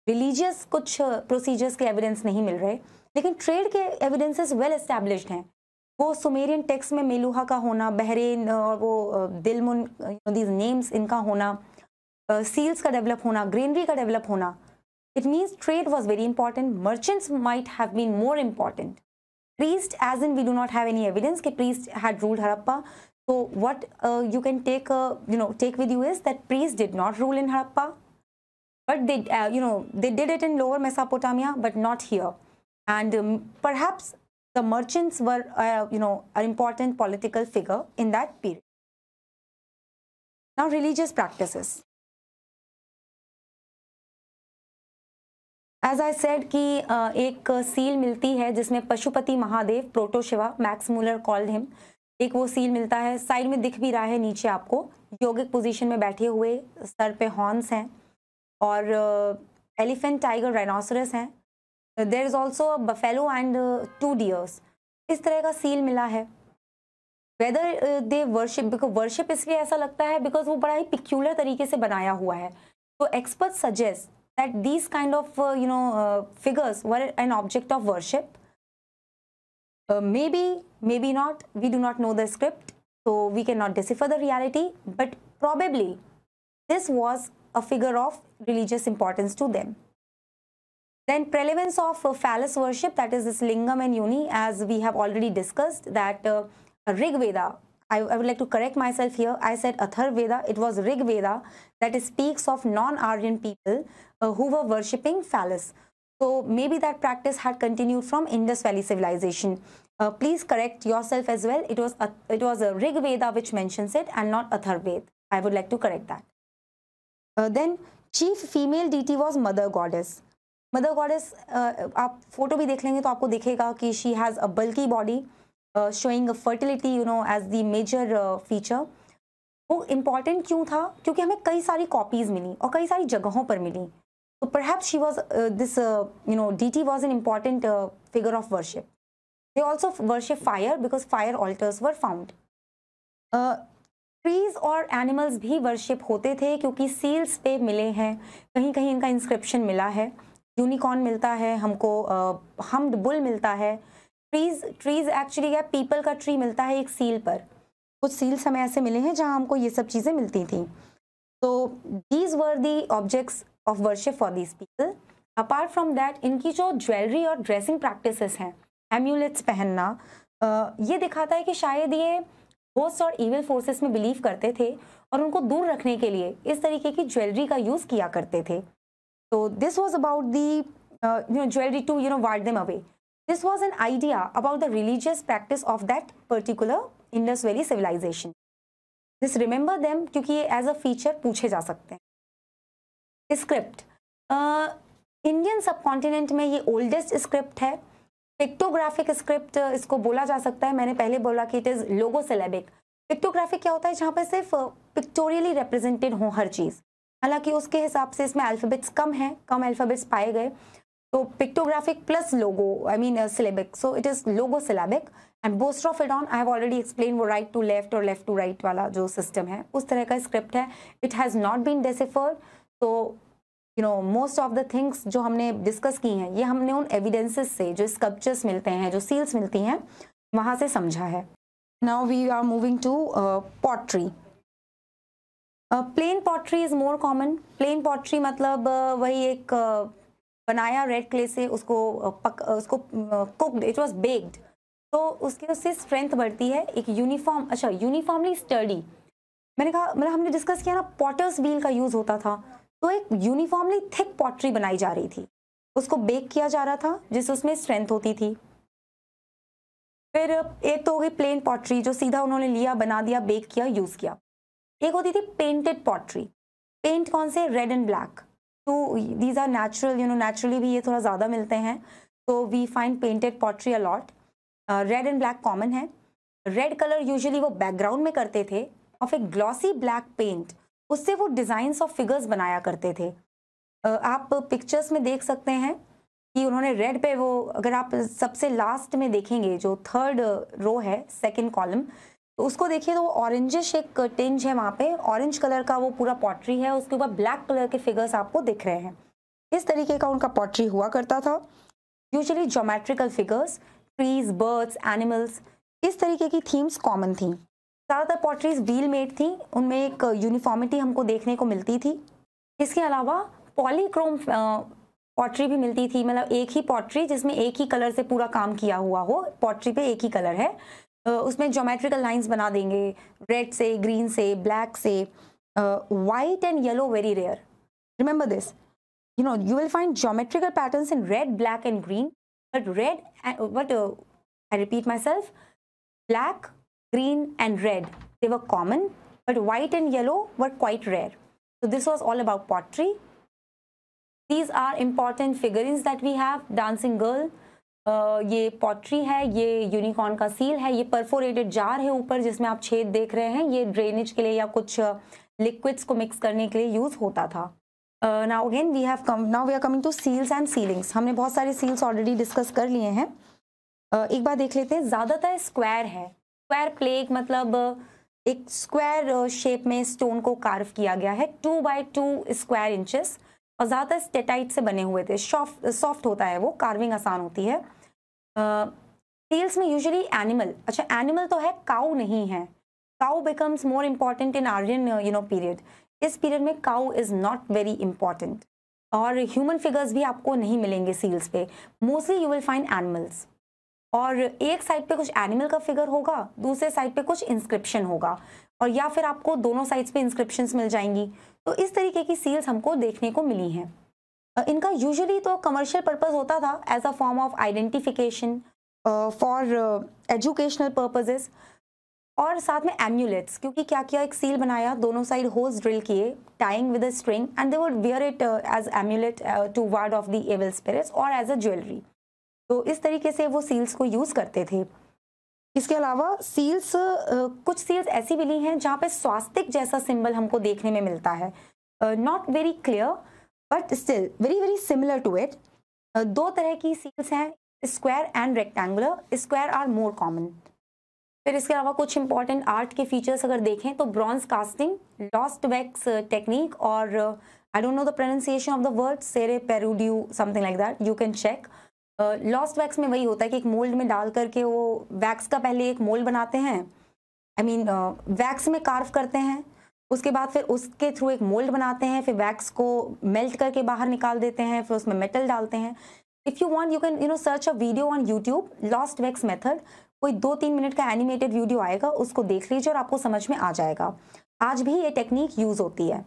Speaker 2: रिलीजियस कुछ प्रोसीजर्स uh, के एविडेंस नहीं मिल रहे लेकिन ट्रेड के एविडेंसेस वेल एस्टेब्लिश हैं वो सुमेरियन टेक्स्ट में मेलुहा का होना बहरेन uh, और वो दिलमुन दीज नेम्स इनका होना सील्स uh, का डेवलप होना ग्रीनरी का डेवलप होना it means trade was very important merchants might have been more important priest as in we do not have any evidence that priest had ruled harappa So what uh, you can take, uh, you know, take with you is that priests did not rule in Harappa, but they, uh, you know, they did it in Lower Mesopotamia, but not here. And um, perhaps the merchants were, uh, you know, an important political figure in that period. Now, religious practices. As I said कि एक सील मिलती है जिसमें Pashupati Mahadev proto Shiva Max Muller called him एक वो सील मिलता है साइड में दिख भी रहा है नीचे आपको योगिक पोजीशन में बैठे हुए सर पे हॉर्न्स हैं और एलिफेंट टाइगर राइनोसरस हैं there is also buffalo and two deers इस तरह का सील मिला है whether they worship because worship इसलिए ऐसा लगता है बिकॉज वो बड़ा ही पिक्यूलर तरीके से बनाया हुआ है तो expert suggest that these kind of you know figures were an object of worship Uh, maybe, maybe not. We do not know the script, so we cannot decipher the reality, but probably this was a figure of religious importance to them. Then prevalence of uh, phallus worship, that is this lingam and yoni, as we have already discussed that uh, Rig Veda, I, I, would like to correct myself here, I said Athar Veda, it was Rig Veda that speaks of non-Aryan people uh, who were worshipping phallus. So maybe that practice had continued from Indus Valley civilization. Uh, please correct yourself as well. It was a, it was a Rig Veda which mentions it and not Atharved. I would like to correct that. Uh, then chief female deity was mother goddess. mother goddess uh, aap photo bhi dekh lenge to aapko dikhega ki she has a bulky body uh, showing a fertility you know as the major uh, feature वो इम्पॉर्टेंट क्यों था क्योंकि हमें कई सारी कॉपीज़ मिली और कई सारी जगहों पर मिली तो perhaps she was this you know deity was an important figure of worship They also worship fire because fire altars were found. Uh, trees और एनिमल्स भी वर्शिप होते थे क्योंकि सील्स पे मिले हैं कहीं कहीं इनका इंस्क्रिप्शन मिला है यूनिकॉर्न मिलता है हमको हमड बुल मिलता है ट्रीज ट्रीज एक्चुअली या पीपल का ट्री मिलता है एक सील पर कुछ सील्स हमें ऐसे मिले हैं जहाँ हमको ये सब चीज़ें मिलती थी तो these were the objects of worship for these people apart from that इनकी जो ज्वेलरी और ड्रेसिंग प्रैक्टिसेस हैं एम्यूलेट्स पहनना ये दिखाता है कि शायद ये होस्ट और इविल फोर्सेस में बिलीव करते थे और उनको दूर रखने के लिए इस तरीके की ज्वेलरी का यूज़ किया करते थे तो this was about the you know jewellery to you know ward them away this was an idea about the religious practice of that particular Indus valley civilization this remember them क्योंकि ये एज अ फीचर पूछे जा सकते हैं स्क्रिप्ट इंडियन सब कॉन्टिनेंट में ये ओल्डेस्ट स्क्रिप्ट है पिक्टोग्राफिक स्क्रिप्ट इसको बोला जा सकता है मैंने पहले बोला कि it is logo syllabic pictographic क्या होता है जहाँ पर सिर्फ पिक्टोरियली रिप्रेजेंटेड हो हर चीज़ हालांकि उसके हिसाब से इसमें अल्फ़ाबेट्स कम हैं कम अल्फ़ाबेट्स पाए गए तो pictographic plus logo I mean syllabic so it is logo syllabic and boustrophedon I have already explain वो राइट टू लेफ्ट और लेफ्ट टू राइट वाला जो सिस्टम है उस तरह का स्क्रिप्ट है it has not been deciphered तो you know most of the things जो हमने डिस्कस की हैं ये हमने उन एविडेंसेस से जो स्कल्पचर्स मिलते हैं जो सील्स मिलती हैं वहाँ से समझा है now we are moving to pottery plain pottery is more common plain pottery मतलब uh, वही एक uh, बनाया रेड क्ले से उसको uh, पक uh, उसको कुकड इट वॉज बेक्ड तो उसकी उससे स्ट्रेंथ बढ़ती है एक यूनिफॉर्म अच्छा यूनिफॉर्मली स्टडी मैंने कहा मतलब हमने डिस्कस किया ना पॉटर्स व्हील का यूज़ होता था तो एक यूनिफॉर्मली थिक पॉटरी बनाई जा रही थी उसको बेक किया जा रहा था जिस उसमें स्ट्रेंथ होती थी फिर एक तो हो गई प्लेन पॉटरी जो सीधा उन्होंने लिया बना दिया बेक किया यूज़ किया एक होती थी पेंटेड पॉटरी पेंट कौन से रेड एंड ब्लैक तो these are natural you know naturally भी ये थोड़ा ज़्यादा मिलते हैं तो we find painted pottery a lot red and black common है रेड कलर यूजली वो बैकग्राउंड में करते थे और फिर ग्लॉसी ब्लैक पेंट उससे वो डिज़ाइंस ऑफ फिगर्स बनाया करते थे आप पिक्चर्स में देख सकते हैं कि उन्होंने रेड पे वो अगर आप सबसे लास्ट में देखेंगे जो थर्ड रो है सेकंड कॉलम तो उसको देखिए तो वो ऑरेंजिश एक टेंज है वहाँ पे ऑरेंज कलर का वो पूरा पॉटरी है उसके ऊपर ब्लैक कलर के फिगर्स आपको दिख रहे हैं इस तरीके का उनका पॉटरी हुआ करता था usually geometrical figures trees birds animals इस तरीके की थीम्स कॉमन थी ज़्यादातर पॉटरीज व्हील मेड थी उनमें एक यूनिफॉर्मिटी हमको देखने को मिलती थी इसके अलावा पॉलीक्रोम पॉटरी भी मिलती थी मतलब एक ही पॉटरी जिसमें एक ही कलर से पूरा काम किया हुआ हो पॉटरी पे एक ही कलर है उसमें जोमेट्रिकल लाइंस बना देंगे रेड से ग्रीन से ब्लैक से white and yellow very rare remember this you know you will find geometrical pattern in red black and green but red but I repeat myself black green and red, they were common, but white and yellow were quite rare. So this was all about pottery. These are important figurines that we have. Dancing girl, Uh, ये पॉटरी है ये यूनिकॉर्न का सील है ये परफोरेटेड जार है ऊपर जिसमें आप छेद देख रहे हैं ये ड्रेनेज के लिए या कुछ लिक्विड्स uh, को मिक्स करने के लिए यूज़ होता था now again we have come now we are coming to seals and sealings हमने बहुत सारे सील्स ऑलरेडी डिस्कस कर लिए हैं uh, एक बार देख लेते हैं ज़्यादातर स्क्वायर है स्क्वायर प्लेग मतलब एक स्क्वायर शेप uh, में स्टोन को कार्व किया गया है two by two square inches और ज़्यादातर स्टेटाइट से बने हुए थे सॉफ्ट होता है वो कार्विंग आसान होती है टेल्स uh, में यूजुअली एनिमल अच्छा एनिमल तो है काउ नहीं है cow becomes more important in Aryan you know period इस पीरियड में cow is not very important और ह्यूमन फिगर्स भी आपको नहीं मिलेंगे सील्स पे mostly you will find animals और एक साइड पे कुछ एनिमल का फिगर होगा दूसरे साइड पे कुछ इंस्क्रिप्शन होगा और या फिर आपको दोनों साइड्स पे इंस्क्रिप्शन मिल जाएंगी तो इस तरीके की सील्स हमको देखने को मिली हैं इनका यूजुअली तो कमर्शियल पर्पज़ होता था as a form of identification for educational purposes और साथ में एम्यूलेट्स क्योंकि क्या किया एक सील बनाया दोनों साइड होल्स ड्रिल किए tying with a string and they would wear it as amulet to ward off the evil spirits और एज अ ज्वेलरी तो इस तरीके से वो सील्स को यूज़ करते थे इसके अलावा सील्स कुछ सील्स ऐसी मिली हैं जहाँ पे स्वास्तिक जैसा सिंबल हमको देखने में मिलता है not very clear but still very very similar to it दो तरह की सील्स हैं square and rectangular square are more common फिर इसके अलावा कुछ इंपॉर्टेंट आर्ट के फीचर्स अगर देखें तो bronze casting lost wax technique और I don't know the pronunciation of the word cire perdue something like that you can check lost wax में वही होता है कि एक मोल्ड में डाल करके वो वैक्स का पहले एक मोल्ड बनाते हैं आई मीन वैक्स में कार्व करते हैं उसके बाद फिर उसके थ्रू एक मोल्ड बनाते हैं फिर वैक्स को मेल्ट करके बाहर निकाल देते हैं फिर उसमें मेटल डालते हैं if you want you can you know search a video on YouTube lost wax method कोई दो तीन मिनट का एनिमेटेड वीडियो आएगा उसको देख लीजिए और आपको समझ में आ जाएगा आज भी ये टेक्निक यूज़ होती है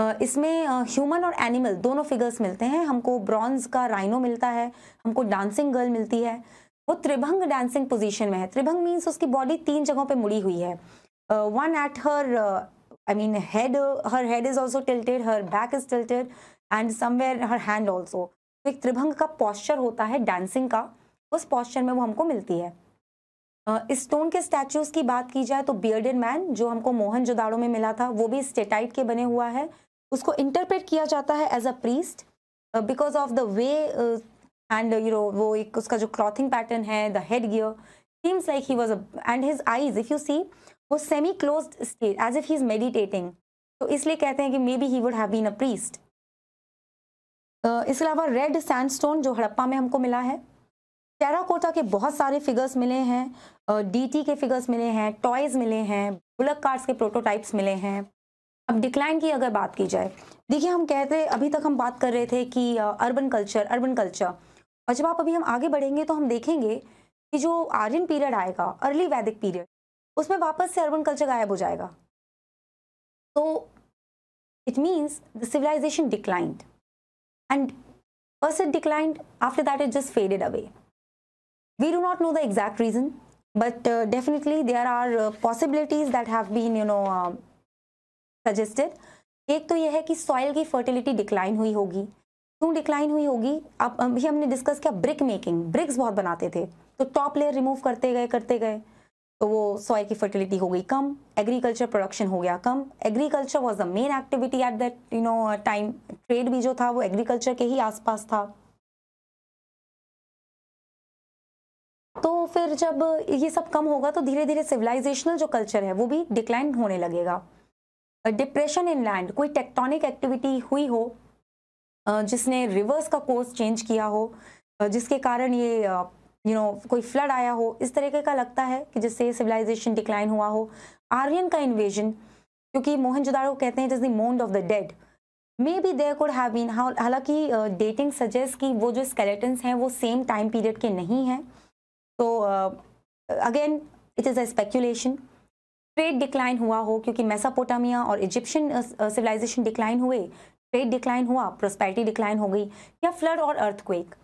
Speaker 2: इसमें ह्यूमन और एनिमल दोनों फिगर्स मिलते हैं हमको ब्रॉन्ज का राइनो मिलता है हमको डांसिंग गर्ल मिलती है वो त्रिभंग डांसिंग पोजीशन में है त्रिभंग मीन्स उसकी बॉडी तीन जगहों पे मुड़ी हुई है one at her I mean head her head is also tilted her back is tilted and somewhere her hand also तो एक त्रिभंग का पॉस्चर होता है डांसिंग का उस पॉस्चर में वो हमको मिलती है स्टोन के स्टैचूज की बात की जाए तो बियर्डेड मैन जो हमको मोहन जोदाड़ो में मिला था वो भी स्टेटाइट के बने हुआ है उसको इंटरप्रेट किया जाता है as a priest because of the way and you know वो एक उसका जो क्लॉथिंग पैटर्न है the head gear seems like he was and his eyes if you see वो semi close state as if he is meditating तो इसलिए कहते हैं कि मे be he would have been a priest इसके अलावा रेड सैंडस्टोन जो हड़प्पा में हमको मिला है टेराकोटा के बहुत सारे फिगर्स मिले हैं डीटी uh, के फिगर्स मिले हैं टॉयज मिले हैं बुलक कार्ड्स के प्रोटोटाइप्स मिले हैं अब डिक्लाइन की अगर बात की जाए देखिए हम कहते अभी तक हम बात कर रहे थे कि अर्बन कल्चर अर्बन कल्चर और जब आप अभी हम आगे बढ़ेंगे तो हम देखेंगे कि जो आर्यन पीरियड आएगा अर्ली वैदिक पीरियड उसमें वापस से अर्बन कल्चर गायब हो जाएगा तो it means the civilization declined and first it declined after that it just faded away we do not know the exact reason but definitely there are possibilities that have been you know suggested एक तो यह है कि सॉइल की फर्टिलिटी डिक्लाइन हुई होगी क्यों डिक्लाइन हुई होगी अब अभी हमने डिस्कस किया ब्रिक मेकिंग ब्रिक्स बहुत बनाते थे तो टॉप लेयर रिमूव करते गए करते गए तो वो सॉइल की फर्टिलिटी हो गई कम एग्रीकल्चर प्रोडक्शन हो गया कम agriculture was the main activity at that you know time trade भी जो था वो एग्रीकल्चर के ही आसपास था तो फिर जब ये सब कम होगा तो धीरे धीरे सिविलाइजेशनल जो कल्चर है वो भी डिक्लाइन होने लगेगा डिप्रेशन इन लैंड कोई टेक्टोनिक एक्टिविटी हुई हो जिसने रिवर्स का कोर्स चेंज किया हो जिसके कारण ये यू you नो know, कोई फ्लड आया हो इस तरीके का लगता है कि जिससे सिविलाइजेशन डिक्लाइन हुआ हो आर्यन का इन्वेजन क्योंकि मोहनजोदाड़ो कहते हैं जैसे mound of the dead may be there could have been हालांकि डेटिंग सजेस्ट कि वो जो स्केलेटन्स हैं वो सेम टाइम पीरियड के नहीं हैं तो again it is a speculation trade decline हुआ हो क्योंकि मेसापोटामिया और इजिप्शियन सिविलाइजेशन डिक्लाइन हुए ट्रेड डिक्लाइन हुआ प्रोस्पेरिटी डिक्लाइन हो गई या फ्लड और अर्थक्वेक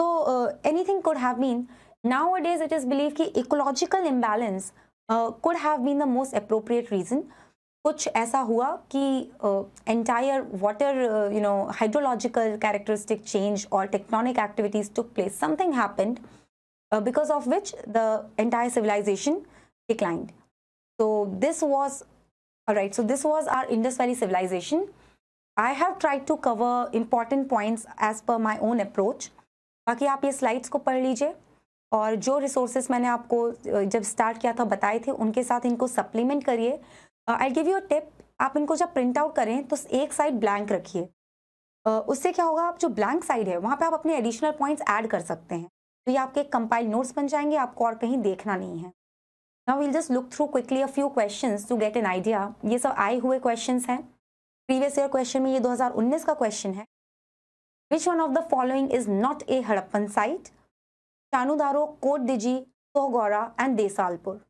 Speaker 2: तो anything could have been nowadays it is believe कि ecological imbalance could have been the most appropriate reason कुछ ऐसा हुआ कि entire water you know hydrological characteristic change और tectonic activities took place something happened because of which the entire civilization declined So this was, all right, so this was our Indus Valley civilization. I have tried to cover important points as per my own approach. बाकी आप ये slides को पढ़ लीजिए और जो रिसोर्सेज मैंने आपको जब स्टार्ट किया था बताए थे उनके साथ इनको सप्लीमेंट करिए I give you a tip आप इनको जब प्रिंट आउट करें तो एक साइड ब्लैंक रखिए uh, उससे क्या होगा आप जो ब्लैंक साइड है वहाँ पे आप अपने एडिशनल पॉइंट्स ऐड कर सकते हैं तो ये आपके कंपाइल नोट्स बन जाएंगे आपको और कहीं देखना नहीं है now will just look through quickly a few question to get an idea ये सब आए हुए क्वेश्चन हैं प्रीवियस ईयर क्वेश्चन में ये 2019 का क्वेश्चन है which one of the following is not a Harappan site Chanhudaro Kot Diji Sohgaura and Desalpur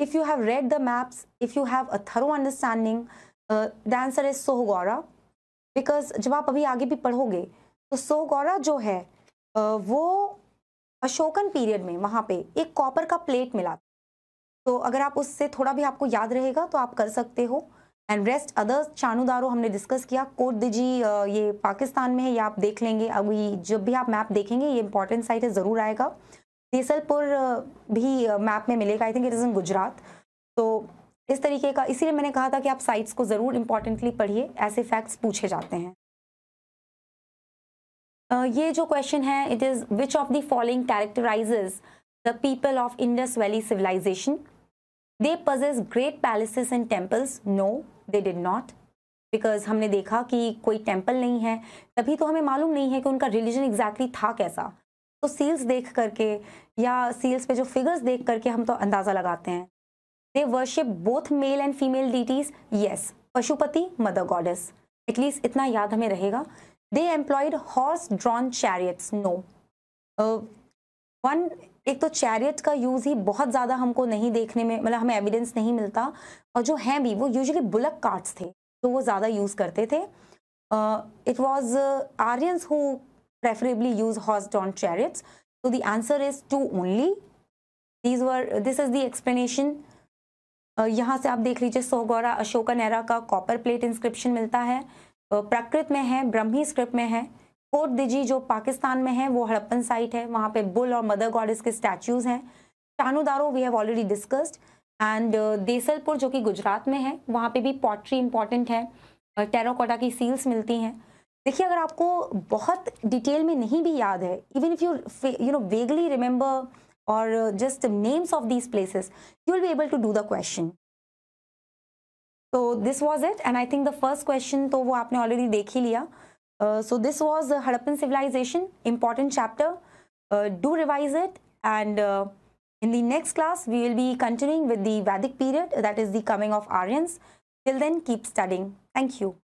Speaker 2: if you have read the maps if you have a thorough understanding the answer is Sohgaura because जब आप अभी आगे भी पढ़ोगे तो सोहगौरा जो है uh, वो अशोकन पीरियड में वहाँ पे एक कॉपर का प्लेट मिला तो अगर आप उससे थोड़ा भी आपको याद रहेगा तो आप कर सकते हो एंड रेस्ट अदर्स चानूदारो हमने डिस्कस किया कोट दिजी ये पाकिस्तान में है ये आप देख लेंगे अब ये जब भी आप मैप देखेंगे ये इंपॉर्टेंट साइट है ज़रूर आएगा देसलपुर भी मैप में मिलेगा I think it is in Gujarat तो इस तरीके का इसीलिए मैंने कहा था कि आप साइट्स को ज़रूर इंपॉर्टेंटली पढ़िए ऐसे फैक्ट्स पूछे जाते हैं uh, ये जो क्वेश्चन है it is which of the following characterizes the people of Indus valley civilization they possess great palaces and temples no they did not because हमने देखा कि कोई टेम्पल नहीं है तभी तो हमें मालूम नहीं है कि उनका रिलीजन एग्जैक्टली exactly था कैसा तो सील्स देख करके या सील्स पे जो फिगर्स देख करके हम तो अंदाज़ा लगाते हैं they worship both male and female deities yes Pashupati mother goddess at least इतना याद हमें रहेगा they employed horse drawn chariots no one एक तो चैरियट का यूज़ ही बहुत ज़्यादा हमको नहीं देखने में मतलब हमें एविडेंस नहीं मिलता और जो हैं भी वो यूजली बुलक कार्ट्स थे तो वो ज़्यादा यूज़ करते थे it was Aryans who preferably use horse drawn chariots तो the answer is two only these were this is the explanation यहाँ से आप देख लीजिए सोगौरा अशोका नेहरा का कॉपर प्लेट इंस्क्रिप्शन मिलता है प्रकृत uh, में है ब्रह्मी स्क्रिप्ट में है फोर्थ दिजी जो पाकिस्तान में है वो हड़प्पन साइट है वहाँ पे बुल और मदर गॉडेस के स्टैचूज हैं Chanhudaro we have already discussed and Desalpur जो कि गुजरात में है वहाँ पे भी पॉटरी इंपॉर्टेंट है टेरोकोटा की सील्स मिलती हैं देखिए अगर आपको बहुत डिटेल में नहीं भी याद है even if you you know vaguely remember और just names of these places you will be able to do the question तो this was it and I think the first question तो वो आपने ऑलरेडी देख ही लिया Uh, so this was the Harappan civilization, important chapter. Uh, do revise it and uh, in the next class we will be continuing with the Vedic period that is the coming of Aryans. Till then keep studying. Thank you.